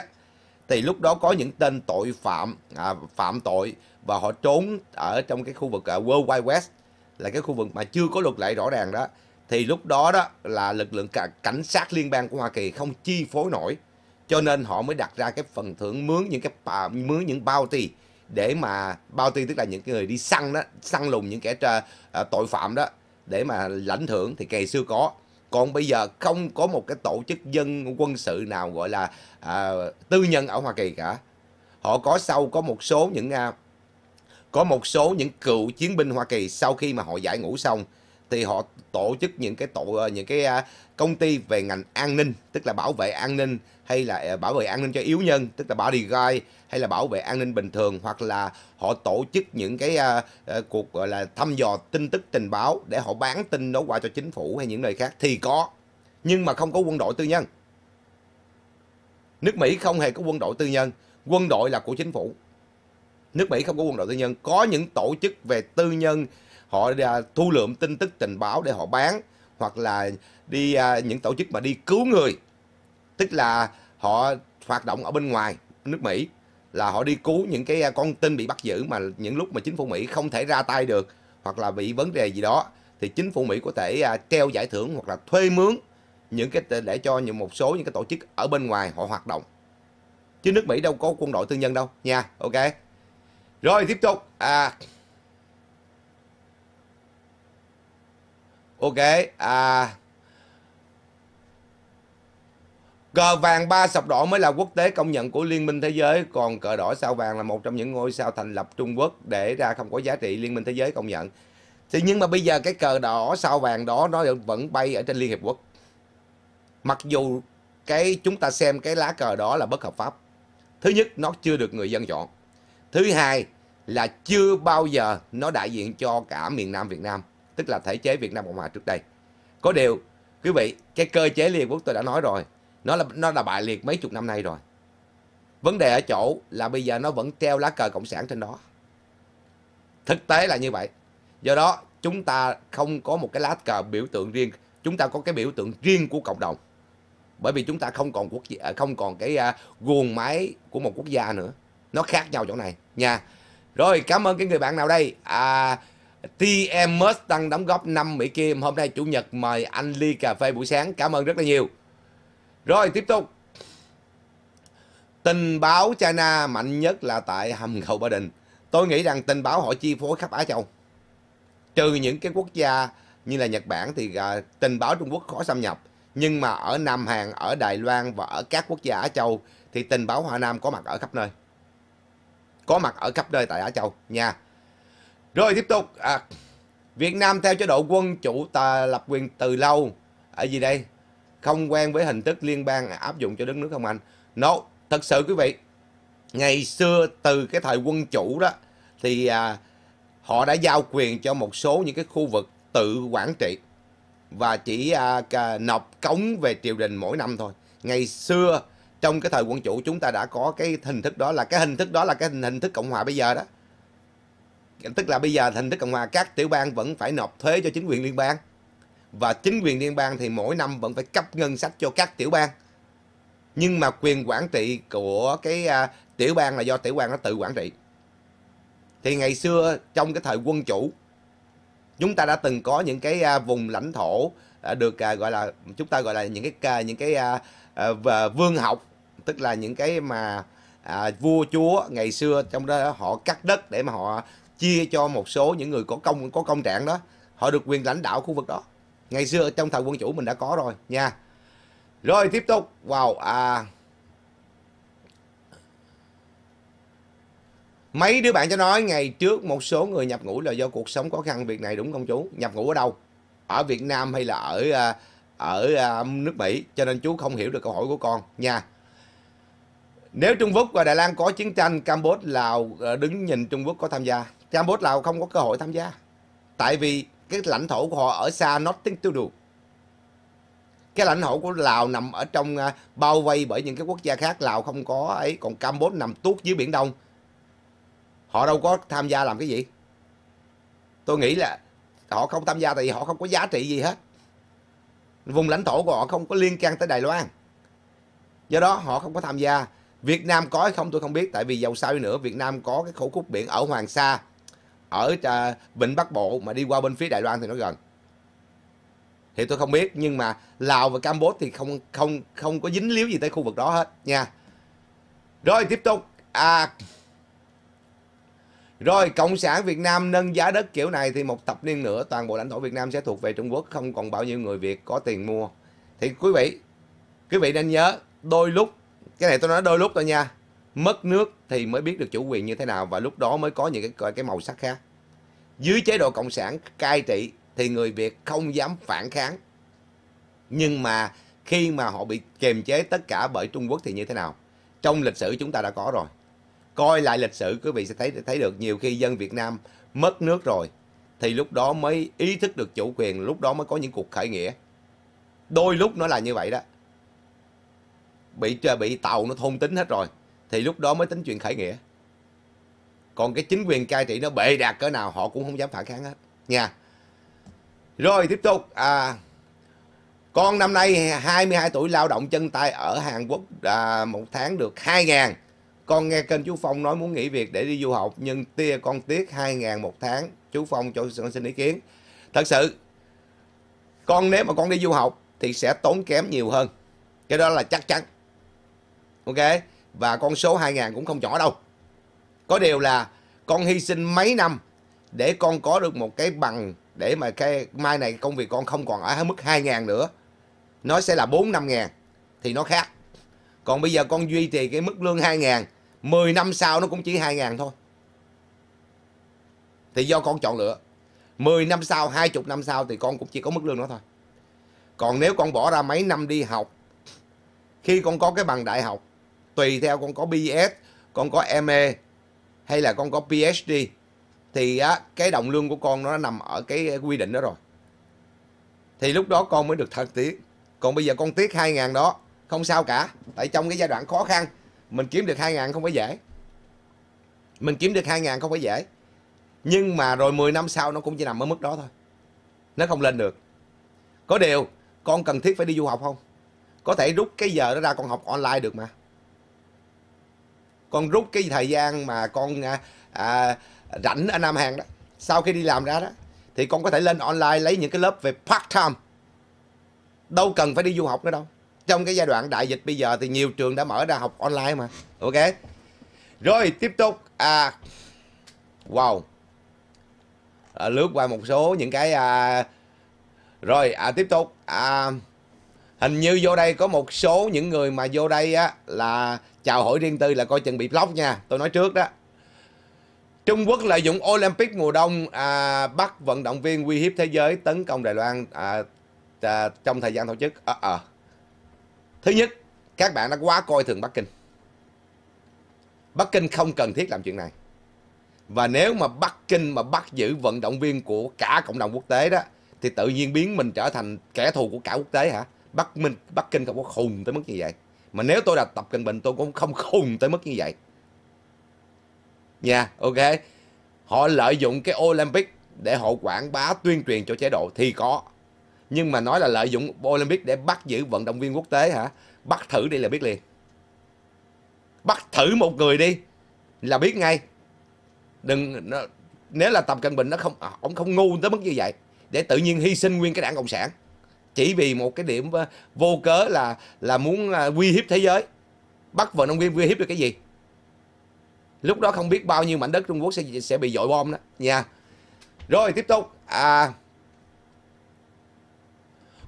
thì lúc đó có những tên tội phạm à, phạm tội và họ trốn ở trong cái khu vực à, World Wide West là cái khu vực mà chưa có luật lệ rõ ràng đó thì lúc đó đó là lực lượng cảnh sát liên bang của Hoa Kỳ không chi phối nổi cho nên họ mới đặt ra cái phần thưởng mướn những cái à, mướn những bounty để mà bao tiêu tức là những người đi săn đó săn lùng những kẻ tra, à, tội phạm đó để mà lãnh thưởng thì ngày xưa có còn bây giờ không có một cái tổ chức dân quân sự nào gọi là à, tư nhân ở Hoa Kỳ cả họ có sau có một số những à, có một số những cựu chiến binh Hoa Kỳ sau khi mà họ giải ngũ xong thì họ tổ chức những cái tổ ờ, những cái à, công ty về ngành an ninh tức là bảo vệ an ninh hay là ờ, bảo vệ an ninh cho yếu nhân tức là bodyguard hay là bảo vệ an ninh bình thường hoặc là họ tổ chức những cái uh, cuộc gọi là thăm dò tin tức tình báo để họ bán tin đó qua cho chính phủ hay những nơi khác thì có nhưng mà không có quân đội tư nhân nước Mỹ không hề có quân đội tư nhân quân đội là của chính phủ nước Mỹ không có quân đội tư nhân có những tổ chức về tư nhân họ thu lượm tin tức tình báo để họ bán hoặc là đi à, những tổ chức mà đi cứu người tức là họ hoạt động ở bên ngoài nước Mỹ là họ đi cứu những cái à, con tin bị bắt giữ mà những lúc mà chính phủ Mỹ không thể ra tay được hoặc là bị vấn đề gì đó thì chính phủ Mỹ có thể à, treo giải thưởng hoặc là thuê mướn những cái để cho những một số những cái tổ chức ở bên ngoài họ hoạt động chứ nước Mỹ đâu có quân đội tư nhân đâu nha ok rồi tiếp tục à, Ok à Cờ vàng ba sọc đỏ mới là quốc tế công nhận của Liên minh Thế giới, còn cờ đỏ sao vàng là một trong những ngôi sao thành lập Trung Quốc để ra không có giá trị Liên minh Thế giới công nhận. Thì nhưng mà bây giờ cái cờ đỏ sao vàng đó nó vẫn bay ở trên Liên Hiệp Quốc. Mặc dù cái chúng ta xem cái lá cờ đó là bất hợp pháp. Thứ nhất, nó chưa được người dân chọn. Thứ hai là chưa bao giờ nó đại diện cho cả miền Nam Việt Nam tức là thể chế Việt Nam Cộng Hòa trước đây. Có điều, quý vị, cái cơ chế Liên Quốc tôi đã nói rồi, nó là nó là bại liệt mấy chục năm nay rồi. Vấn đề ở chỗ là bây giờ nó vẫn treo lá cờ cộng sản trên đó. Thực tế là như vậy. Do đó, chúng ta không có một cái lá cờ biểu tượng riêng, chúng ta có cái biểu tượng riêng của cộng đồng. Bởi vì chúng ta không còn quốc gia, không còn cái uh, guồng máy của một quốc gia nữa. Nó khác nhau chỗ này nha. Rồi, cảm ơn cái người bạn nào đây. À TMS tăng đóng góp 5 Mỹ Kim. Hôm nay Chủ nhật mời anh ly cà phê buổi sáng. Cảm ơn rất là nhiều. Rồi tiếp tục. Tình báo China mạnh nhất là tại hầm cầu Ba Đình. Tôi nghĩ rằng tình báo họ chi phối khắp Á Châu. Trừ những cái quốc gia như là Nhật Bản thì uh, tình báo Trung Quốc khó xâm nhập. Nhưng mà ở Nam Hàn, ở Đài Loan và ở các quốc gia Á Châu thì tình báo Hoa Nam có mặt ở khắp nơi. Có mặt ở khắp nơi tại Á Châu nha. Rồi tiếp tục à, Việt Nam theo chế độ quân chủ tà lập quyền từ lâu Ở à, gì đây Không quen với hình thức liên bang áp dụng cho đất nước không anh No Thật sự quý vị Ngày xưa từ cái thời quân chủ đó Thì à, họ đã giao quyền cho một số những cái khu vực tự quản trị Và chỉ à, à, nộp cống về triều đình mỗi năm thôi Ngày xưa trong cái thời quân chủ chúng ta đã có cái hình thức đó là cái hình thức đó là cái hình, hình thức cộng hòa bây giờ đó tức là bây giờ thành thức cộng hòa các tiểu bang vẫn phải nộp thuế cho chính quyền liên bang và chính quyền liên bang thì mỗi năm vẫn phải cấp ngân sách cho các tiểu bang nhưng mà quyền quản trị của cái à, tiểu bang là do tiểu bang nó tự quản trị thì ngày xưa trong cái thời quân chủ chúng ta đã từng có những cái à, vùng lãnh thổ à, được à, gọi là chúng ta gọi là những cái à, những cái à, à, vương học tức là những cái mà à, vua chúa ngày xưa trong đó họ cắt đất để mà họ chia cho một số những người có công có công trạng đó họ được quyền lãnh đạo khu vực đó ngày xưa trong thời quân chủ mình đã có rồi nha rồi tiếp tục vào wow, à mấy đứa bạn cho nói ngày trước một số người nhập ngũ là do cuộc sống khó khăn việc này đúng không chú nhập ngũ ở đâu ở Việt Nam hay là ở à, ở à, nước Mỹ cho nên chú không hiểu được câu hỏi của con nha nếu Trung Quốc và Đài Loan có chiến tranh Campuchia Lào à, đứng nhìn Trung Quốc có tham gia Campuchia Lào không có cơ hội tham gia tại vì cái lãnh thổ của họ ở xa nothing to do cái lãnh thổ của Lào nằm ở trong à, bao vây bởi những cái quốc gia khác Lào không có ấy còn Campuchia nằm tuốt dưới biển Đông họ đâu có tham gia làm cái gì tôi nghĩ là họ không tham gia tại vì họ không có giá trị gì hết vùng lãnh thổ của họ không có liên can tới Đài Loan do đó họ không có tham gia Việt Nam có hay không tôi không biết tại vì dầu sao nữa Việt Nam có cái khẩu khúc biển ở Hoàng Sa ở à, vịnh Bắc Bộ mà đi qua bên phía Đài Loan thì nó gần thì tôi không biết nhưng mà Lào và Campuchia thì không không không có dính líu gì tới khu vực đó hết nha rồi tiếp tục à rồi cộng sản Việt Nam nâng giá đất kiểu này thì một thập niên nữa toàn bộ lãnh thổ Việt Nam sẽ thuộc về Trung Quốc không còn bao nhiêu người Việt có tiền mua thì quý vị quý vị nên nhớ đôi lúc cái này tôi nói đôi lúc thôi nha mất nước thì mới biết được chủ quyền như thế nào và lúc đó mới có những cái cái màu sắc khác dưới chế độ cộng sản cai trị thì người việt không dám phản kháng nhưng mà khi mà họ bị kiềm chế tất cả bởi trung quốc thì như thế nào trong lịch sử chúng ta đã có rồi coi lại lịch sử quý vị sẽ thấy thấy được nhiều khi dân việt nam mất nước rồi thì lúc đó mới ý thức được chủ quyền lúc đó mới có những cuộc khởi nghĩa đôi lúc nó là như vậy đó bị bị tàu nó thôn tính hết rồi thì lúc đó mới tính chuyện khởi nghĩa còn cái chính quyền cai trị nó bệ đạt cỡ nào họ cũng không dám phản kháng hết nha rồi tiếp tục à, con năm nay 22 tuổi lao động chân tay ở Hàn Quốc à, một tháng được 2 000 con nghe kênh chú Phong nói muốn nghỉ việc để đi du học nhưng tia con tiếc 2 000 một tháng chú Phong cho con xin ý kiến thật sự con nếu mà con đi du học thì sẽ tốn kém nhiều hơn cái đó là chắc chắn ok và con số 2.000 cũng không nhỏ đâu. Có điều là con hy sinh mấy năm để con có được một cái bằng để mà cái mai này công việc con không còn ở mức 2.000 nữa. Nó sẽ là 4 5 ngàn thì nó khác. Còn bây giờ con duy trì cái mức lương 2 ngàn 10 năm sau nó cũng chỉ 2 ngàn thôi. Thì do con chọn lựa. 10 năm sau, 20 năm sau thì con cũng chỉ có mức lương đó thôi. Còn nếu con bỏ ra mấy năm đi học, khi con có cái bằng đại học, tùy theo con có BS con có ME hay là con có PhD thì á, cái đồng lương của con nó nằm ở cái quy định đó rồi thì lúc đó con mới được thật tiếc còn bây giờ con tiết hai ngàn đó không sao cả tại trong cái giai đoạn khó khăn mình kiếm được hai ngàn không phải dễ mình kiếm được hai ngàn không phải dễ nhưng mà rồi 10 năm sau nó cũng chỉ nằm ở mức đó thôi nó không lên được có điều con cần thiết phải đi du học không có thể rút cái giờ đó ra con học online được mà con rút cái thời gian mà con à, à, rảnh ở Nam Hàn đó sau khi đi làm ra đó thì con có thể lên online lấy những cái lớp về part time đâu cần phải đi du học nữa đâu trong cái giai đoạn đại dịch bây giờ thì nhiều trường đã mở ra học online mà ok rồi tiếp tục à wow à, lướt qua một số những cái à, rồi à, tiếp tục à, hình như vô đây có một số những người mà vô đây á là chào hỏi riêng tư là coi chừng bị block nha tôi nói trước đó Trung Quốc lợi dụng Olympic mùa đông à, bắt vận động viên uy hiếp thế giới tấn công Đài Loan à, à, trong thời gian tổ chức à, à. thứ nhất các bạn đã quá coi thường Bắc Kinh Bắc Kinh không cần thiết làm chuyện này và nếu mà Bắc Kinh mà bắt giữ vận động viên của cả cộng đồng quốc tế đó thì tự nhiên biến mình trở thành kẻ thù của cả quốc tế hả Bắc Minh Bắc Kinh không có khùng tới mức như vậy mà nếu tôi là tập cận bình tôi cũng không khùng tới mức như vậy nha yeah, ok họ lợi dụng cái olympic để họ quảng bá tuyên truyền cho chế độ thì có nhưng mà nói là lợi dụng olympic để bắt giữ vận động viên quốc tế hả bắt thử đi là biết liền bắt thử một người đi là biết ngay đừng nếu là tập cận bình nó không à, ông không ngu tới mức như vậy để tự nhiên hy sinh nguyên cái đảng cộng sản chỉ vì một cái điểm ờ, vô cớ là là muốn ờ, uy hiếp thế giới bắt vận động viên uy hiếp được cái gì lúc đó không biết bao nhiêu mảnh đất Trung Quốc sẽ sẽ bị dội bom đó nha rồi tiếp tục à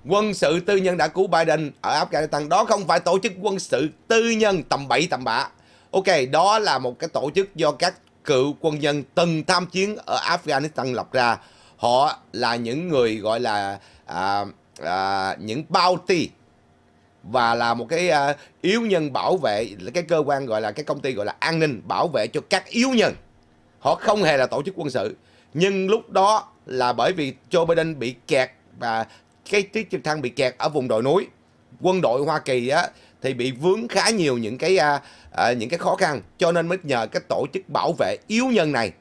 quân sự tư nhân đã cứu Biden ở Afghanistan đó không phải tổ chức quân sự tư nhân tầm bậy tầm bạ ok đó là một cái tổ chức do các cựu quân nhân từng tham chiến ở Afghanistan lập ra họ là những người gọi là à, à, những bounty và là một cái à, yếu nhân bảo vệ cái cơ quan gọi là cái công ty gọi là an ninh bảo vệ cho các yếu nhân họ không hề là tổ chức quân sự nhưng lúc đó là bởi vì Joe Biden bị kẹt và cái chiếc trực thăng bị kẹt ở vùng đồi núi quân đội Hoa Kỳ á thì bị vướng khá nhiều những cái à, à, những cái khó khăn cho nên mới nhờ cái tổ chức bảo vệ yếu nhân này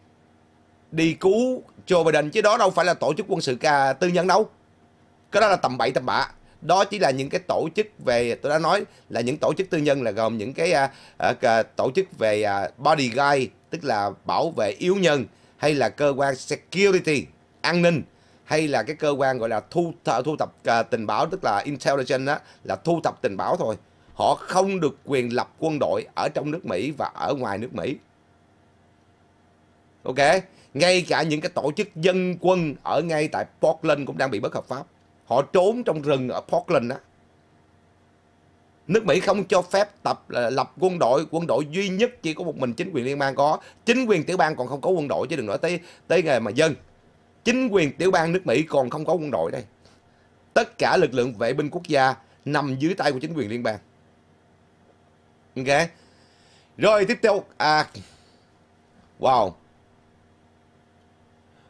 đi cứu Joe Biden chứ đó đâu phải là tổ chức quân sự ca à, tư nhân đâu cái đó là tầm bậy tầm bạ đó chỉ là những cái tổ chức về tôi đã nói là những tổ chức tư nhân là gồm những cái uh, uh, tổ chức về uh, à, bodyguard tức là bảo vệ yếu nhân hay là cơ quan security an ninh hay là cái cơ quan gọi là thu th thu thập uh, tình báo tức là intelligence đó là thu thập tình báo thôi họ không được quyền lập quân đội ở trong nước Mỹ và ở ngoài nước Mỹ ok ngay cả những cái tổ chức dân quân ở ngay tại Portland cũng đang bị bất hợp pháp họ trốn trong rừng ở Portland á Nước Mỹ không cho phép tập ờ, lập quân đội, quân đội duy nhất chỉ có một mình chính quyền liên bang có, chính quyền tiểu bang còn không có quân đội chứ đừng nói tới tới nghề mà dân. Chính quyền tiểu bang nước Mỹ còn không có quân đội đây. Tất cả lực lượng vệ binh quốc gia nằm dưới tay của chính quyền liên bang. Ok. Rồi tiếp theo à wow.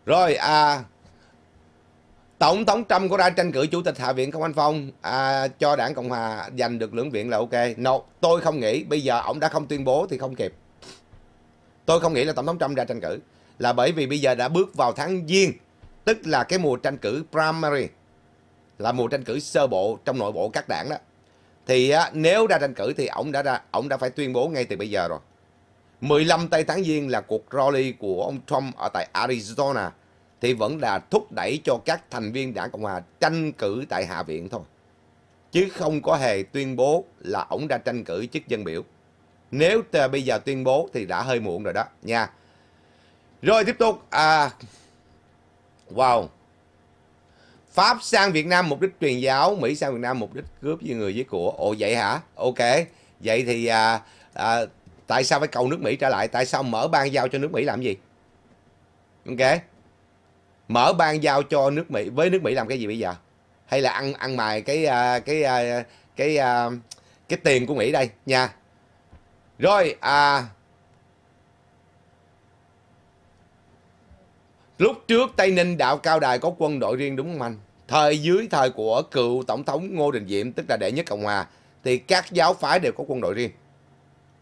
Rồi à tổng thống Trump có ra tranh cử chủ tịch Hạ viện không anh Phong à, cho đảng Cộng hòa giành được lưỡng viện là ok. No, tôi không nghĩ bây giờ ông đã không tuyên bố thì không kịp. Tôi không nghĩ là tổng thống Trump ra tranh cử là bởi vì bây giờ đã bước vào tháng giêng, tức là cái mùa tranh cử primary là mùa tranh cử sơ bộ trong nội bộ các đảng đó. Thì á, nếu ra tranh cử thì ông đã ra ông đã phải tuyên bố ngay từ bây giờ rồi. 15 tây tháng giêng là cuộc rally của ông Trump ở tại Arizona thì vẫn là thúc đẩy cho các thành viên đảng Cộng Hòa tranh cử tại Hạ viện thôi. Chứ không có hề tuyên bố là ổng đã tranh cử chức dân biểu. Nếu bây giờ tuyên bố thì đã hơi muộn rồi đó nha. Rồi tiếp tục. À, wow. Pháp sang Việt Nam mục đích truyền giáo, Mỹ sang Việt Nam mục đích cướp với người với của. Ồ vậy hả? Ok. Vậy thì à, à, tại sao phải cầu nước Mỹ trở lại? Tại sao mở ban giao cho nước Mỹ làm gì? Ok mở ban giao cho nước Mỹ với nước Mỹ làm cái gì bây giờ hay là ăn ăn mài cái à, cái à, cái cái, à, cái, cái tiền của Mỹ đây nha rồi à lúc trước Tây Ninh đạo cao đài có quân đội riêng đúng không anh thời dưới thời của cựu tổng thống Ngô Đình Diệm tức là đệ nhất Cộng hòa thì các giáo phái đều có quân đội riêng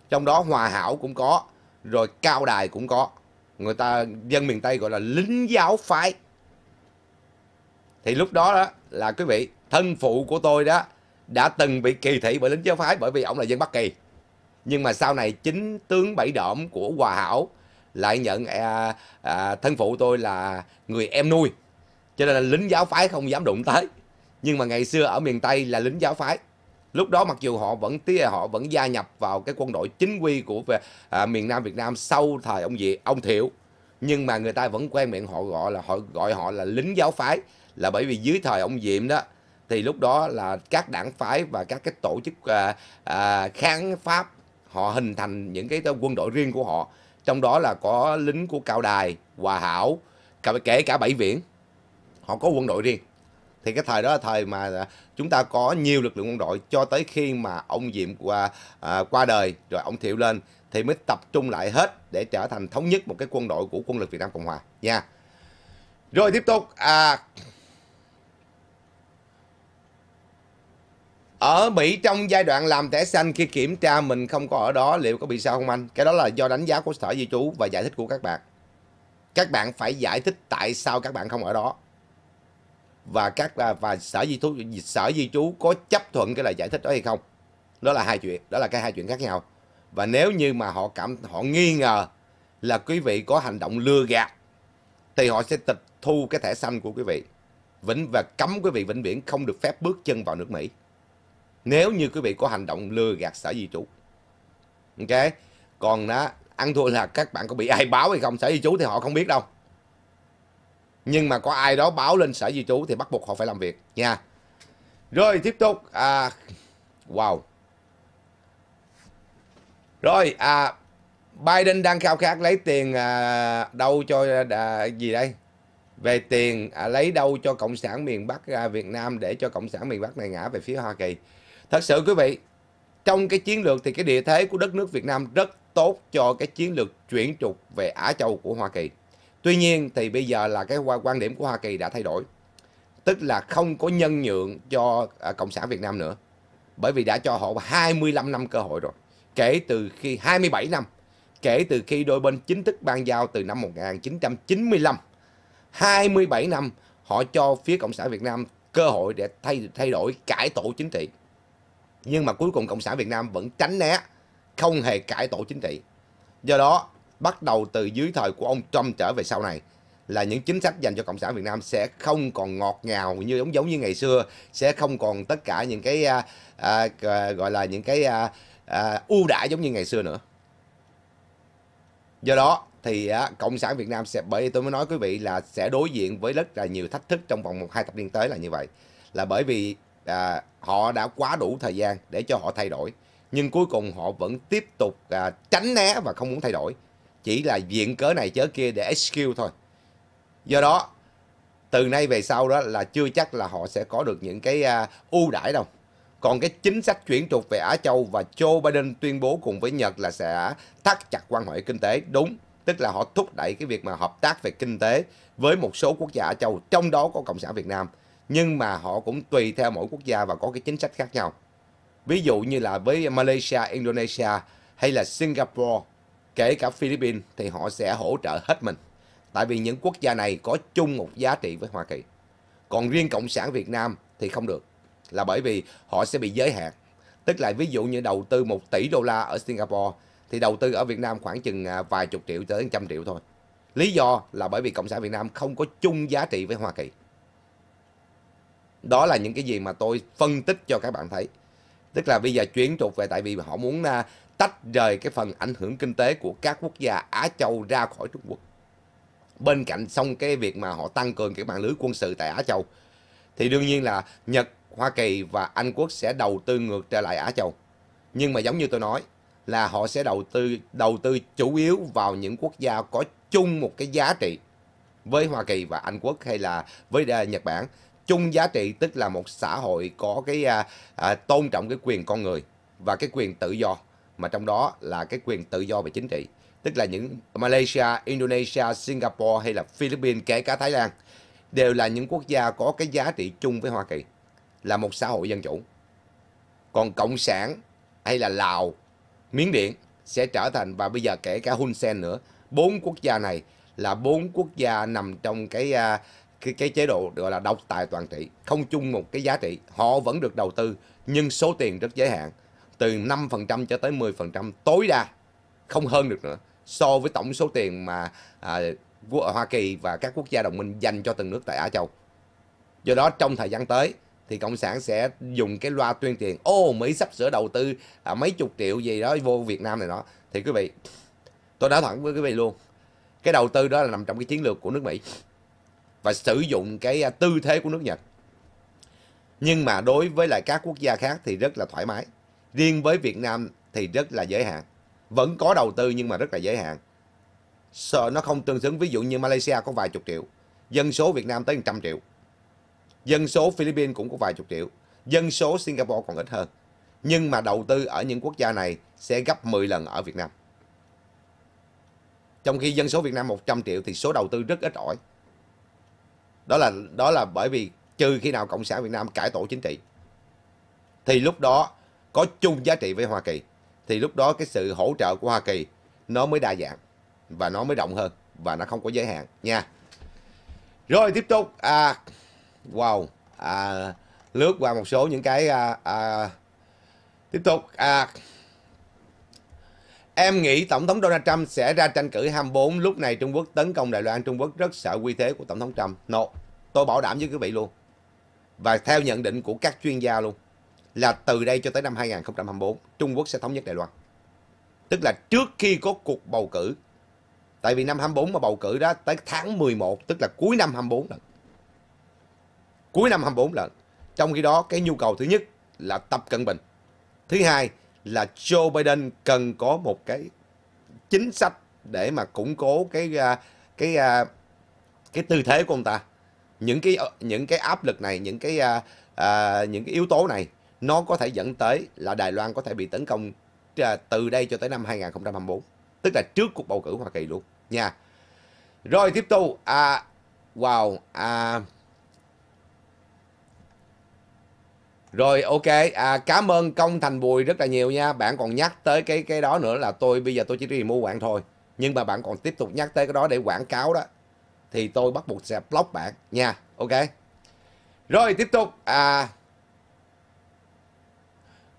trong đó Hòa Hảo cũng có rồi Cao Đài cũng có người ta dân miền Tây gọi là lính giáo phái. Thì lúc đó đó là quý vị, thân phụ của tôi đó đã từng bị kỳ thị bởi lính giáo phái bởi vì ông là dân Bắc Kỳ. Nhưng mà sau này chính tướng Bảy Độm của Hòa Hảo lại nhận à, à, thân phụ tôi là người em nuôi. Cho nên là lính giáo phái không dám đụng tới. Nhưng mà ngày xưa ở miền Tây là lính giáo phái lúc đó mặc dù họ vẫn tía à, họ vẫn gia nhập vào cái quân đội chính quy của à, miền Nam Việt Nam sau thời ông Diệu ông Thiệu nhưng mà người ta vẫn quen miệng họ gọi là họ gọi họ là lính giáo phái là bởi vì dưới thời ông Diệm đó thì lúc đó là các đảng phái và các cái tổ chức à, à, kháng pháp họ hình thành những cái quân đội riêng của họ trong đó là có lính của Cao Đài, Hòa Hảo, kể cả Bảy Viễn họ có quân đội riêng thì cái thời đó là thời mà à, chúng ta có nhiều lực lượng quân đội cho tới khi mà ông Diệm qua à, qua đời rồi ông Thiệu lên thì mới tập trung lại hết để trở thành thống nhất một cái quân đội của quân lực Việt Nam Cộng Hòa nha. Rồi tiếp tục à ở Mỹ trong giai đoạn làm thẻ xanh khi kiểm tra mình không có ở đó liệu có bị sao không anh? Cái đó là do đánh giá của sở di trú và giải thích của các bạn. Các bạn phải giải thích tại sao các bạn không ở đó và các à, và sở di trú sở di trú có chấp thuận cái lời giải thích đó hay không đó là hai chuyện đó là cái hai chuyện khác nhau và nếu như mà họ cảm họ nghi ngờ là quý vị có hành động lừa gạt thì họ sẽ tịch thu cái thẻ xanh của quý vị vĩnh và cấm quý vị vĩnh viễn không được phép bước chân vào nước Mỹ nếu như quý vị có hành động lừa gạt sở di trú ok còn đó ăn thua là các bạn có bị ai báo hay không sở di trú thì họ không biết đâu nhưng mà có ai đó báo lên sở di trú thì bắt buộc họ phải làm việc nha rồi tiếp tục à, wow rồi à, Biden đang khao khát lấy tiền à, đâu cho à, gì đây về tiền à, lấy đâu cho cộng sản miền Bắc à, Việt Nam để cho cộng sản miền Bắc này ngã về phía Hoa Kỳ thật sự quý vị trong cái chiến lược thì cái địa thế của đất nước Việt Nam rất tốt cho cái chiến lược chuyển trục về Á Châu của Hoa Kỳ Tuy nhiên thì bây giờ là cái quan điểm của Hoa Kỳ đã thay đổi. Tức là không có nhân nhượng cho à, Cộng sản Việt Nam nữa. Bởi vì đã cho họ 25 năm cơ hội rồi. Kể từ khi 27 năm. Kể từ khi đôi bên chính thức ban giao từ năm 1995. 27 năm họ cho phía Cộng sản Việt Nam cơ hội để thay thay đổi cải tổ chính trị. Nhưng mà cuối cùng Cộng sản Việt Nam vẫn tránh né, không hề cải tổ chính trị. Do đó bắt đầu từ dưới thời của ông Trump trở về sau này là những chính sách dành cho cộng sản Việt Nam sẽ không còn ngọt ngào như giống giống như ngày xưa sẽ không còn tất cả những cái à, à, à gọi là những cái à, à, ưu đãi giống như ngày xưa nữa do đó thì à, cộng sản Việt Nam sẽ bởi tôi mới nói quý vị là sẽ đối diện với rất là nhiều thách thức trong vòng một hai thập niên tới là như vậy là bởi vì à, họ đã quá đủ thời gian để cho họ thay đổi nhưng cuối cùng họ vẫn tiếp tục à, tránh né và không muốn thay đổi chỉ là viện cớ này chớ kia để excuse thôi do đó từ nay về sau đó là chưa chắc là họ sẽ có được những cái à, ưu đãi đâu còn cái chính sách chuyển trục về Á Châu và Joe Biden tuyên bố cùng với Nhật là sẽ thắt chặt quan hệ kinh tế đúng tức là họ thúc đẩy cái việc mà hợp tác về kinh tế với một số quốc gia Á Châu trong đó có Cộng sản Việt Nam nhưng mà họ cũng tùy theo mỗi quốc gia và có cái chính sách khác nhau ví dụ như là với Malaysia, Indonesia hay là Singapore kể cả Philippines thì họ sẽ hỗ trợ hết mình. Tại vì những quốc gia này có chung một giá trị với Hoa Kỳ. Còn riêng Cộng sản Việt Nam thì không được. Là bởi vì họ sẽ bị giới hạn. Tức là ví dụ như đầu tư 1 tỷ đô la ở Singapore thì đầu tư ở Việt Nam khoảng chừng à, vài chục triệu tới trăm triệu thôi. Lý do là bởi vì Cộng sản Việt Nam không có chung giá trị với Hoa Kỳ. Đó là những cái gì mà tôi phân tích cho các bạn thấy. Tức là bây giờ chuyển trục về tại vì họ muốn à, tách rời cái phần ảnh hưởng kinh tế của các quốc gia Á Châu ra khỏi Trung Quốc. Bên cạnh xong cái việc mà họ tăng cường cái mạng lưới quân sự tại Á Châu, thì đương nhiên là Nhật, Hoa Kỳ và Anh Quốc sẽ đầu tư ngược trở lại Á Châu. Nhưng mà giống như tôi nói là họ sẽ đầu tư đầu tư chủ yếu vào những quốc gia có chung một cái giá trị với Hoa Kỳ và Anh Quốc hay là với à, Nhật Bản chung giá trị tức là một xã hội có cái à, à, tôn trọng cái quyền con người và cái quyền tự do mà trong đó là cái quyền tự do về chính trị tức là những Malaysia, Indonesia, Singapore hay là Philippines kể cả Thái Lan đều là những quốc gia có cái giá trị chung với Hoa Kỳ là một xã hội dân chủ. Còn cộng sản hay là Lào, Miến Điện sẽ trở thành và bây giờ kể cả Hun Sen nữa, bốn quốc gia này là bốn quốc gia nằm trong cái à, cái, cái chế độ gọi là độc tài toàn trị, không chung một cái giá trị, họ vẫn được đầu tư nhưng số tiền rất giới hạn từ 5% cho tới 10% tối đa, không hơn được nữa so với tổng số tiền mà à, à, Hoa Kỳ và các quốc gia đồng minh dành cho từng nước tại Á Châu. Do đó trong thời gian tới thì cộng sản sẽ dùng cái loa tuyên truyền ô Mỹ sắp sửa đầu tư à, mấy chục triệu gì đó vô Việt Nam này đó. Thì quý vị, tôi nói thẳng với quý vị luôn, cái đầu tư đó là nằm trong cái chiến lược của nước Mỹ và sử dụng cái à, tư thế của nước Nhật. Nhưng mà đối với lại các quốc gia khác thì rất là thoải mái. Riêng với Việt Nam thì rất là giới hạn. Vẫn có đầu tư nhưng mà rất là giới hạn. Sợ nó không tương xứng. Ví dụ như Malaysia có vài chục triệu. Dân số Việt Nam tới 100 triệu. Dân số Philippines cũng có vài chục triệu. Dân số Singapore còn ít hơn. Nhưng mà đầu tư ở những quốc gia này sẽ gấp 10 lần ở Việt Nam. Trong khi dân số Việt Nam 100 triệu thì số đầu tư rất ít ỏi. Đó là đó là bởi vì trừ khi nào Cộng sản Việt Nam cải tổ chính trị thì lúc đó có chung giá trị với Hoa Kỳ thì lúc đó cái sự hỗ trợ của Hoa Kỳ nó mới đa dạng và nó mới rộng hơn và nó không có giới hạn nha. Rồi tiếp tục à wow à lướt qua một số những cái à, à tiếp tục à Em nghĩ Tổng thống Donald Trump sẽ ra tranh cử 24 lúc này Trung Quốc tấn công Đài Loan. Trung Quốc rất sợ quy thế của Tổng thống Trump. No, tôi bảo đảm với quý vị luôn. Và theo nhận định của các chuyên gia luôn là từ đây cho tới năm 2024 Trung Quốc sẽ thống nhất Đài Loan. Tức là trước khi có cuộc bầu cử. Tại vì năm 24 mà bầu cử đó tới tháng 11 tức là cuối năm 24 lần. Cuối năm 24 lần. Trong khi đó cái nhu cầu thứ nhất là Tập Cận Bình. Thứ hai là Joe Biden cần có một cái chính sách để mà củng cố cái à, cái cái, à, cái tư thế của ông ta. Những cái ờ, những cái áp lực này, những cái à, à những cái yếu tố này nó có thể dẫn tới là Đài Loan có thể bị tấn công à, từ đây cho tới năm 2024, tức là trước cuộc bầu cử Hoa Kỳ luôn nha. Rồi tiếp tục à wow à Rồi ok, à, cảm ơn Công Thành Bùi rất là nhiều nha. Bạn còn nhắc tới cái cái đó nữa là tôi bây giờ tôi chỉ đi mua bạn thôi. Nhưng mà bạn còn tiếp tục nhắc tới cái đó để quảng cáo đó. Thì tôi bắt buộc sẽ block bạn nha. Ok. Rồi tiếp tục à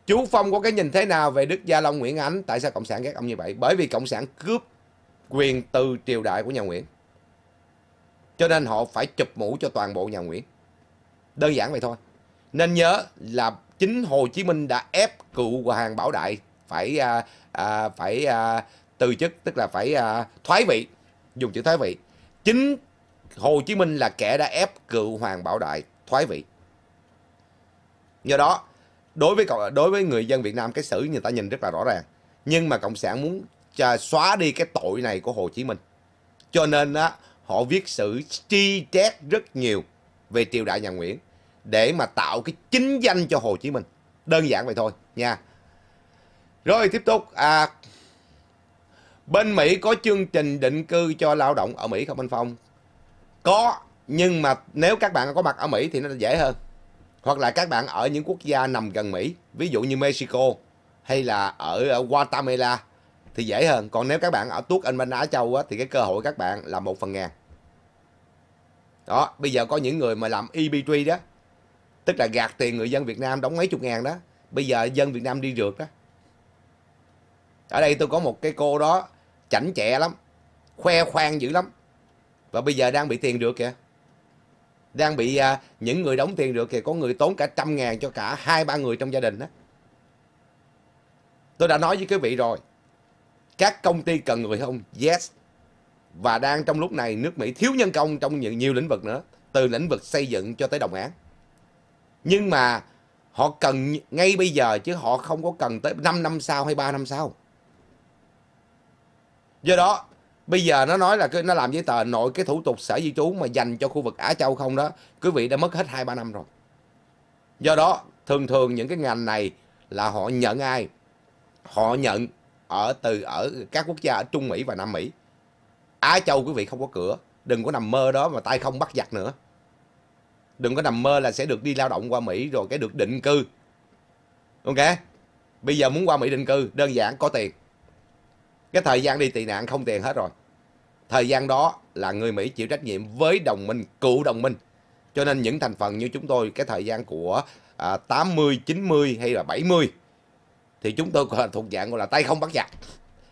Chú Phong có cái nhìn thế nào về Đức Gia Long Nguyễn Ánh? Tại sao Cộng sản ghét ông như vậy? Bởi vì Cộng sản cướp quyền từ triều đại của nhà Nguyễn. Cho nên họ phải chụp mũ cho toàn bộ nhà Nguyễn. Đơn giản vậy thôi. Nên nhớ là chính Hồ Chí Minh đã ép cựu Hoàng Bảo Đại phải à, à, phải à, từ chức, tức là phải à, thoái vị, dùng chữ thoái vị. Chính Hồ Chí Minh là kẻ đã ép cựu Hoàng Bảo Đại thoái vị. Do đó, đối với đối với người dân Việt Nam cái sử người ta nhìn rất là rõ ràng nhưng mà cộng sản muốn xóa đi cái tội này của Hồ Chí Minh cho nên á họ viết sử chi chét rất nhiều về triều đại nhà Nguyễn để mà tạo cái chính danh cho Hồ Chí Minh đơn giản vậy thôi nha rồi tiếp tục à bên Mỹ có chương trình định cư cho lao động ở Mỹ không anh Phong có nhưng mà nếu các bạn có mặt ở Mỹ thì nó dễ hơn hoặc là các bạn ở những quốc gia nằm gần Mỹ, ví dụ như Mexico hay là ở Guatemala thì dễ hơn. Còn nếu các bạn ở tuốt Anh Minh Á Châu á, thì cái cơ hội các bạn là một phần ngàn. Đó, bây giờ có những người mà làm EBT đó, tức là gạt tiền người dân Việt Nam đóng mấy chục ngàn đó. Bây giờ dân Việt Nam đi rượt đó. Ở đây tôi có một cái cô đó chảnh chẹ lắm, khoe khoang dữ lắm. Và bây giờ đang bị tiền rượt kìa đang bị à, những người đóng tiền được thì có người tốn cả trăm ngàn cho cả hai ba người trong gia đình đó. Tôi đã nói với quý vị rồi, các công ty cần người không? Yes. Và đang trong lúc này nước Mỹ thiếu nhân công trong những nhiều lĩnh vực nữa, từ lĩnh vực xây dựng cho tới đồng án. Nhưng mà họ cần ngay bây giờ chứ họ không có cần tới 5 năm sau hay 3 năm sau. Do đó, Bây giờ nó nói là cái nó làm giấy tờ nội cái thủ tục sở di trú mà dành cho khu vực Á Châu không đó, quý vị đã mất hết 2 3 năm rồi. Do đó, thường thường những cái ngành này là họ nhận ai? Họ nhận ở từ ở các quốc gia ở Trung Mỹ và Nam Mỹ. Á Châu quý vị không có cửa, đừng có nằm mơ đó mà tay không bắt giặc nữa. Đừng có nằm mơ là sẽ được đi lao động qua Mỹ rồi cái được định cư. Ok? Bây giờ muốn qua Mỹ định cư, đơn giản có tiền cái thời gian đi tị nạn không tiền hết rồi thời gian đó là người mỹ chịu trách nhiệm với đồng minh cựu đồng minh cho nên những thành phần như chúng tôi cái thời gian của à, 80 90 hay là 70 thì chúng tôi còn thuộc dạng gọi là tay không bắt giặc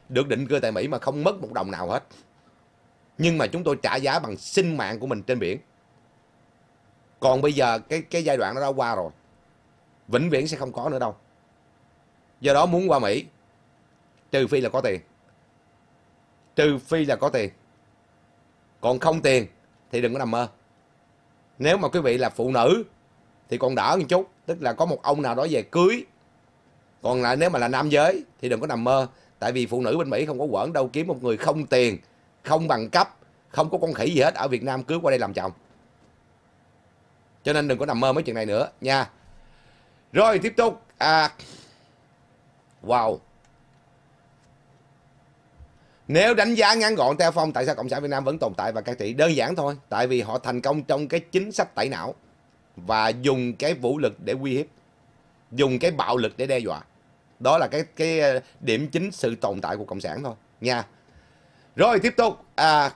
được định cư tại Mỹ mà không mất một đồng nào hết nhưng mà chúng tôi trả giá bằng sinh mạng của mình trên biển còn bây giờ cái cái giai đoạn đó đã qua rồi vĩnh viễn sẽ không có nữa đâu do đó muốn qua Mỹ trừ phi là có tiền Trừ phi là có tiền. Còn không tiền thì đừng có nằm mơ. Nếu mà quý vị là phụ nữ thì còn đỡ một chút. Tức là có một ông nào đó về cưới. Còn lại nếu mà là nam giới thì đừng có nằm mơ. Tại vì phụ nữ bên Mỹ không có quẩn đâu kiếm một người không tiền, không bằng cấp, không có con khỉ gì hết ở Việt Nam cưới qua đây làm chồng. Cho nên đừng có nằm mơ mấy chuyện này nữa nha. Rồi tiếp tục. À, wow. Nếu đánh giá ngắn gọn theo phong tại sao Cộng sản Việt Nam vẫn tồn tại và cai trị đơn giản thôi. Tại vì họ thành công trong cái chính sách tẩy não và dùng cái vũ lực để uy hiếp, dùng cái bạo lực để đe dọa. Đó là cái cái ờ, điểm chính sự tồn tại của Cộng sản thôi nha. Rồi tiếp tục à,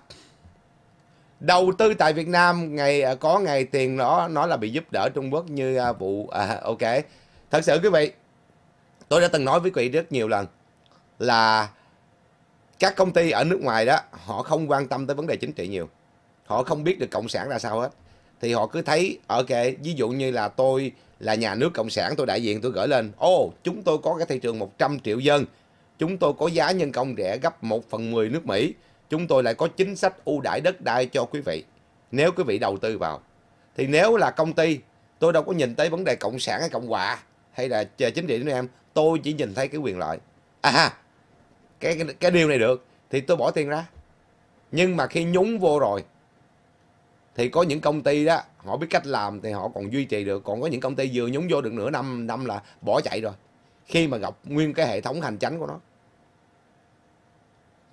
đầu tư tại Việt Nam ngày ờ, có ngày tiền nó nó là bị giúp đỡ Trung Quốc như à, vụ à, ok. Thật sự quý vị, tôi đã từng nói với quý vị rất nhiều lần là các công ty ở nước ngoài đó họ không quan tâm tới vấn đề chính trị nhiều họ không biết được cộng sản ra sao hết thì họ cứ thấy ở kệ ví dụ như là tôi là nhà nước cộng sản tôi đại diện tôi gửi lên ô oh, chúng tôi có cái thị trường 100 triệu dân chúng tôi có giá nhân công rẻ gấp 1 phần 10 nước Mỹ chúng tôi lại có chính sách ưu đãi đất đai cho quý vị nếu quý vị đầu tư vào thì nếu là công ty tôi đâu có nhìn tới vấn đề cộng sản hay cộng hòa hay là chính trị nữa em tôi chỉ nhìn thấy cái quyền lợi à cái, cái điều này được thì tôi bỏ tiền ra nhưng mà khi nhúng vô rồi thì có những công ty đó họ biết cách làm thì họ còn duy trì được còn có những công ty vừa nhúng vô được nửa năm năm là bỏ chạy rồi khi mà gặp nguyên cái hệ thống hành chánh của nó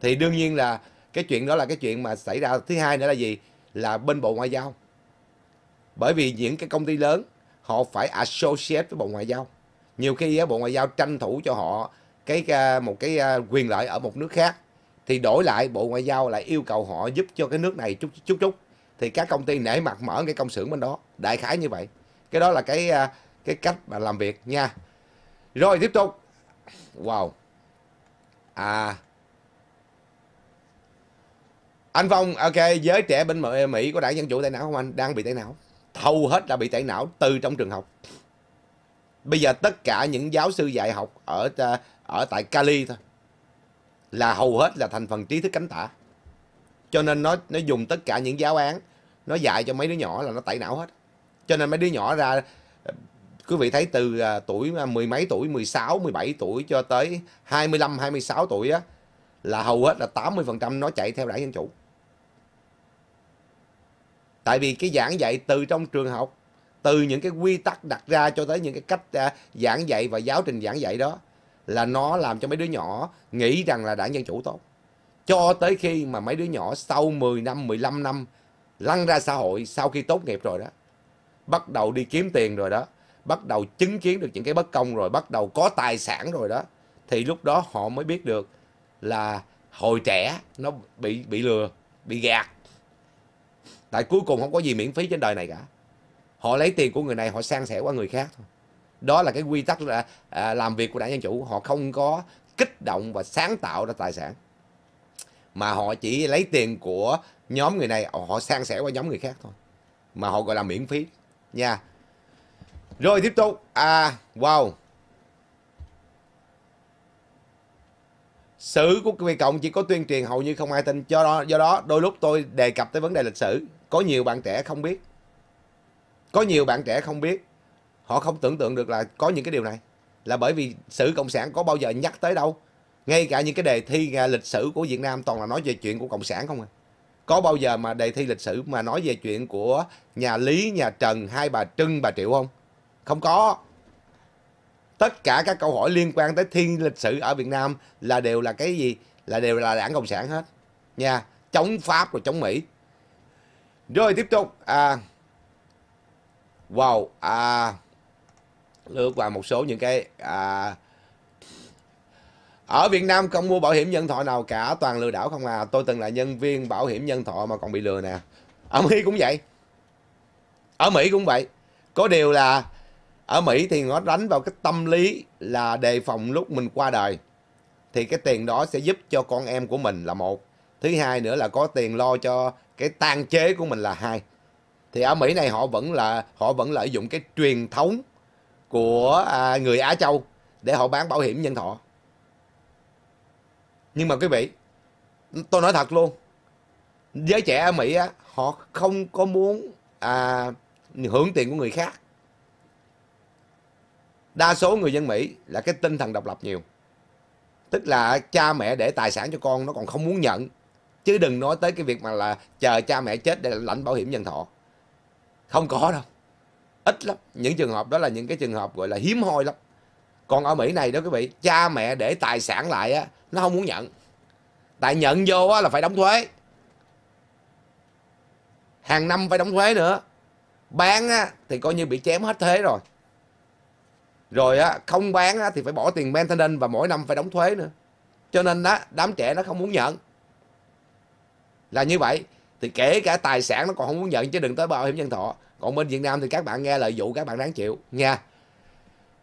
thì đương nhiên là cái chuyện đó là cái chuyện mà xảy ra thứ hai nữa là gì là bên bộ ngoại giao bởi vì những cái công ty lớn họ phải associate với bộ ngoại giao nhiều khi bộ ngoại giao tranh thủ cho họ cái à, một cái à, quyền lợi ở một nước khác thì đổi lại bộ ngoại giao lại yêu cầu họ giúp cho cái nước này chút chút chút thì các công ty nể mặt mở cái công xưởng bên đó đại khái như vậy cái đó là cái à, cái cách mà làm việc nha rồi tiếp tục wow à anh Phong ok giới trẻ bên Mỹ có đảng dân chủ tệ não không anh đang bị tệ não thâu hết là bị tệ não từ trong trường học bây giờ tất cả những giáo sư dạy học ở ở tại Cali thôi là hầu hết là thành phần trí thức cánh tả cho nên nó nó dùng tất cả những giáo án nó dạy cho mấy đứa nhỏ là nó tẩy não hết cho nên mấy đứa nhỏ ra quý vị thấy từ à, tuổi à, mười mấy tuổi 16, 17 tuổi cho tới 25, 26 tuổi á là hầu hết là 80% nó chạy theo đảng dân chủ. Tại vì cái giảng dạy từ trong trường học, từ những cái quy tắc đặt ra cho tới những cái cách à, giảng dạy và giáo trình giảng dạy đó là nó làm cho mấy đứa nhỏ nghĩ rằng là đảng Dân Chủ tốt. Cho tới khi mà mấy đứa nhỏ sau 10 năm, 15 năm lăn ra xã hội sau khi tốt nghiệp rồi đó, bắt đầu đi kiếm tiền rồi đó, bắt đầu chứng kiến được những cái bất công rồi, bắt đầu có tài sản rồi đó, thì lúc đó họ mới biết được là hồi trẻ nó bị bị lừa, bị gạt. Tại cuối cùng không có gì miễn phí trên đời này cả. Họ lấy tiền của người này họ sang sẻ qua người khác thôi đó là cái quy tắc là à, làm việc của đảng dân chủ họ không có kích động và sáng tạo ra tài sản mà họ chỉ lấy tiền của nhóm người này họ san sẻ qua nhóm người khác thôi mà họ gọi là miễn phí nha rồi tiếp tục à wow sử của Việt cộng chỉ có tuyên truyền hầu như không ai tin do đó do đó đôi lúc tôi đề cập tới vấn đề lịch sử có nhiều bạn trẻ không biết có nhiều bạn trẻ không biết họ không tưởng tượng được là có những cái điều này là bởi vì sử cộng sản có bao giờ nhắc tới đâu ngay cả những cái đề thi à, lịch sử của Việt Nam toàn là nói về chuyện của cộng sản không à có bao giờ mà đề thi lịch sử mà nói về chuyện của nhà Lý, nhà Trần, hai bà Trưng, bà Triệu không? Không có. Tất cả các câu hỏi liên quan tới thiên lịch sử ở Việt Nam là đều là cái gì? Là đều là đảng Cộng sản hết. Nha, chống Pháp rồi chống Mỹ. Rồi tiếp tục. À, wow, à, lướt qua một số những cái à, ở Việt Nam không mua bảo hiểm nhân thọ nào cả toàn lừa đảo không à tôi từng là nhân viên bảo hiểm nhân thọ mà còn bị lừa nè ở Mỹ cũng vậy ở Mỹ cũng vậy có điều là ở Mỹ thì nó đánh vào cái tâm lý là đề phòng lúc mình qua đời thì cái tiền đó sẽ giúp cho con em của mình là một thứ hai nữa là có tiền lo cho cái tang chế của mình là hai thì ở Mỹ này họ vẫn là họ vẫn lợi dụng cái truyền thống của à, người Á Châu để họ bán bảo hiểm nhân thọ. Nhưng mà quý vị, tôi nói thật luôn, giới trẻ ở Mỹ á, họ không có muốn à, hưởng tiền của người khác. Đa số người dân Mỹ là cái tinh thần độc lập nhiều. Tức là cha mẹ để tài sản cho con nó còn không muốn nhận. Chứ đừng nói tới cái việc mà là chờ cha mẹ chết để lãnh bảo hiểm nhân thọ. Không có đâu ít lắm những trường hợp đó là những cái trường hợp gọi là hiếm hoi lắm còn ở mỹ này đó quý vị cha mẹ để tài sản lại á nó không muốn nhận tại nhận vô á là phải đóng thuế hàng năm phải đóng thuế nữa bán á thì coi như bị chém hết thuế rồi rồi á không bán á thì phải bỏ tiền maintenance và mỗi năm phải đóng thuế nữa cho nên đó đám trẻ nó không muốn nhận là như vậy thì kể cả tài sản nó còn không muốn nhận chứ đừng tới bảo hiểm nhân thọ còn bên Việt Nam thì các bạn nghe lời dụ các bạn đáng chịu nha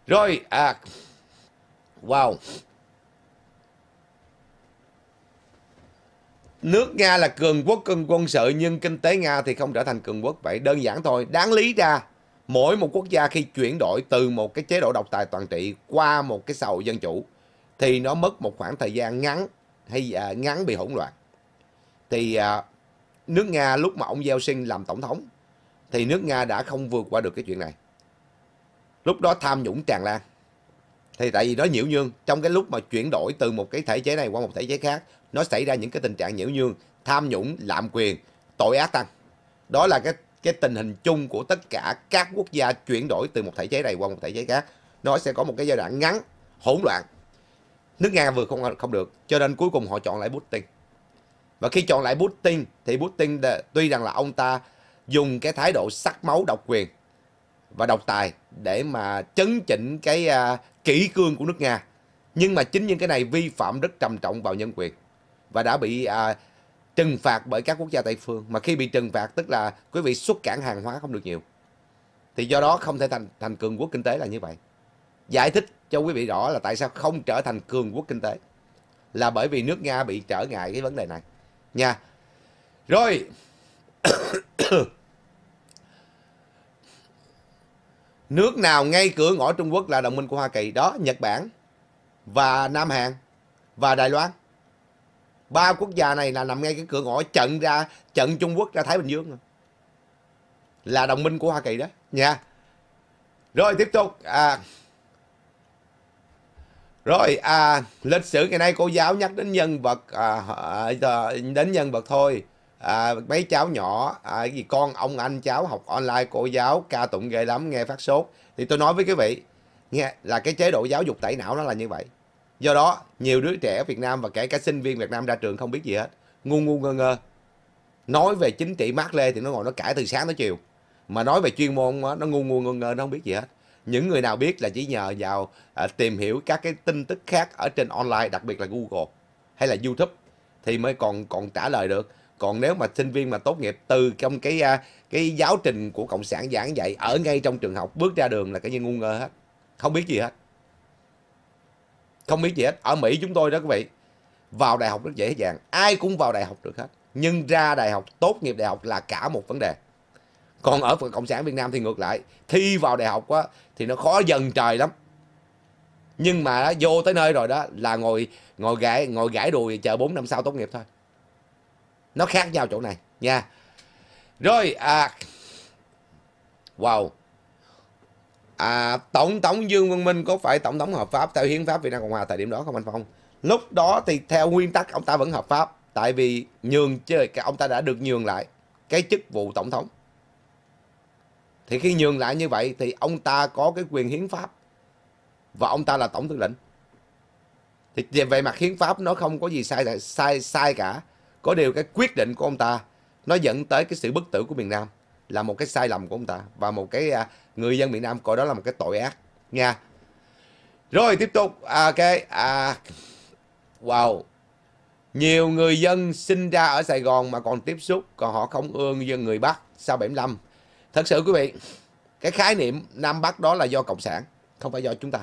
rồi à wow Nước Nga là cường quốc cân quân sự nhưng kinh tế Nga thì không trở thành cường quốc vậy. Đơn giản thôi. Đáng lý ra mỗi một quốc gia khi chuyển đổi từ một cái chế độ độc tài toàn trị qua một cái xã hội dân chủ thì nó mất một khoảng thời gian ngắn hay à, ngắn bị hỗn loạn. Thì à, nước Nga lúc mà ông sinh làm tổng thống thì nước Nga đã không vượt qua được cái chuyện này. Lúc đó tham nhũng tràn lan. Thì tại vì nó nhiễu nhương, trong cái lúc mà chuyển đổi từ một cái thể chế này qua một thể chế khác, nó xảy ra những cái tình trạng nhiễu nhương, tham nhũng, lạm quyền, tội ác tăng. Đó là cái cái tình hình chung của tất cả các quốc gia chuyển đổi từ một thể chế này qua một thể chế khác. Nó sẽ có một cái giai đoạn ngắn, hỗn loạn. Nước Nga vừa không không được, cho nên cuối cùng họ chọn lại Putin. Và khi chọn lại Putin thì Putin tuy rằng là ông ta dùng cái thái độ sắc máu độc quyền và độc tài để mà chấn chỉnh cái uh, kỷ cương của nước Nga. Nhưng mà chính những cái này vi phạm rất trầm trọng vào nhân quyền và đã bị uh, trừng phạt bởi các quốc gia Tây phương. Mà khi bị trừng phạt tức là quý vị xuất cảng hàng hóa không được nhiều. Thì do đó không thể thành thành cường quốc kinh tế là như vậy. Giải thích cho quý vị rõ là tại sao không trở thành cường quốc kinh tế là bởi vì nước Nga bị trở ngại cái vấn đề này nha. Rồi [coughs] Nước nào ngay cửa ngõ Trung Quốc là đồng minh của Hoa Kỳ đó, Nhật Bản và Nam Hàn và Đài Loan. Ba quốc gia này là nằm ngay cái cửa ngõ trận ra trận Trung Quốc ra Thái Bình Dương là đồng minh của Hoa Kỳ đó nha. Rồi tiếp tục à rồi à lịch sử ngày nay cô giáo nhắc đến nhân vật à, à, đến nhân vật thôi à, mấy cháu nhỏ à, gì con ông anh cháu học online cô giáo ca tụng ghê lắm nghe phát sốt thì tôi nói với quý vị nghe là cái chế độ giáo dục tẩy não nó là như vậy do đó nhiều đứa trẻ Việt Nam và kể cả sinh viên Việt Nam ra trường không biết gì hết ngu ngu ngơ ngơ nói về chính trị mát lê thì nó ngồi nó cãi từ sáng tới chiều mà nói về chuyên môn nó ngu ngu ngơ ngơ nó không biết gì hết những người nào biết là chỉ nhờ vào à, tìm hiểu các cái tin tức khác ở trên online đặc biệt là Google hay là YouTube thì mới còn còn trả lời được còn nếu mà sinh viên mà tốt nghiệp từ trong cái à, cái giáo trình của cộng sản giảng dạy ở ngay trong trường học bước ra đường là cái như ngu ngơ hết không biết gì hết không biết gì hết ở mỹ chúng tôi đó quý vị vào đại học rất dễ dàng ai cũng vào đại học được hết nhưng ra đại học tốt nghiệp đại học là cả một vấn đề còn ở phần cộng sản việt nam thì ngược lại thi vào đại học á, thì nó khó dần trời lắm nhưng mà đó, vô tới nơi rồi đó là ngồi ngồi gãi ngồi gãi đùi chờ 4 năm sau tốt nghiệp thôi nó khác nhau chỗ này nha rồi à wow à, tổng thống dương văn minh có phải tổng thống hợp pháp theo hiến pháp việt nam cộng hòa thời điểm đó không anh phong lúc đó thì theo nguyên tắc ông ta vẫn hợp pháp tại vì nhường chơi ông ta đã được nhường lại cái chức vụ tổng thống thì khi nhường lại như vậy thì ông ta có cái quyền hiến pháp và ông ta là tổng tư lệnh thì về mặt hiến pháp nó không có gì sai sai sai cả có điều cái quyết định của ông ta nó dẫn tới cái sự bất tử của miền Nam là một cái sai lầm của ông ta và một cái à, người dân miền Nam coi đó là một cái tội ác nha. Rồi tiếp tục à, cái à wow. Nhiều người dân sinh ra ở Sài Gòn mà còn tiếp xúc còn họ không ương dân người Bắc sau 75. Thật sự quý vị, cái khái niệm Nam Bắc đó là do cộng sản, không phải do chúng ta.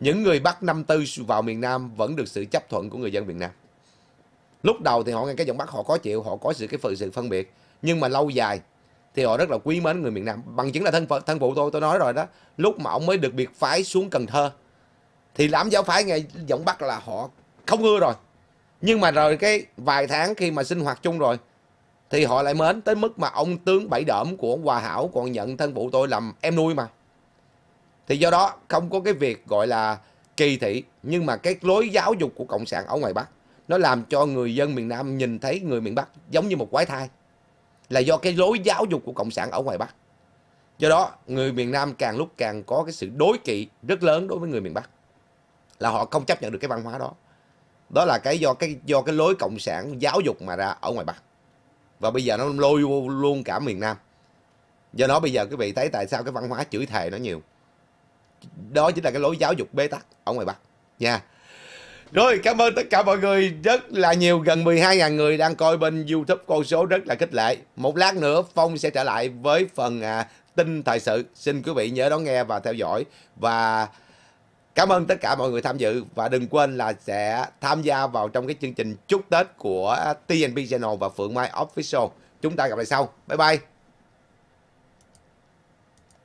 Những người Bắc năm tư vào miền Nam vẫn được sự chấp thuận của người dân miền Nam lúc đầu thì họ nghe cái giọng bắc họ có chịu họ có sự cái phần sự phân biệt nhưng mà lâu dài thì họ rất là quý mến người miền nam bằng chứng là thân thân phụ tôi tôi nói rồi đó lúc mà ông mới được biệt phái xuống cần thơ thì lãm giáo phái nghe giọng bắc là họ không ưa rồi nhưng mà rồi cái vài tháng khi mà sinh hoạt chung rồi thì họ lại mến tới mức mà ông tướng bảy đỡm của hòa hảo còn nhận thân phụ tôi làm em nuôi mà thì do đó không có cái việc gọi là kỳ thị nhưng mà cái lối giáo dục của cộng sản ở ngoài bắc nó làm cho người dân miền Nam nhìn thấy người miền Bắc giống như một quái thai là do cái lối giáo dục của cộng sản ở ngoài Bắc. Do đó, người miền Nam càng lúc càng có cái sự đối kỵ rất lớn đối với người miền Bắc. Là họ không chấp nhận được cái văn hóa đó. Đó là cái do cái do cái lối cộng sản giáo dục mà ra ở ngoài Bắc. Và bây giờ nó lôi luôn cả miền Nam. Do đó bây giờ quý vị thấy tại sao cái văn hóa chửi thề nó nhiều. Đó chính là cái lối giáo dục bế tắc ở ngoài Bắc nha. Yeah rồi cảm ơn tất cả mọi người rất là nhiều Gần 12.000 người đang coi bên Youtube Con số rất là khích lệ Một lát nữa Phong sẽ trở lại với phần à, tin thời sự Xin quý vị nhớ đón nghe và theo dõi Và cảm ơn tất cả mọi người tham dự Và đừng quên là sẽ tham gia vào trong cái chương trình chúc Tết của TNP Channel và Phượng Mai Official Chúng ta gặp lại sau Bye bye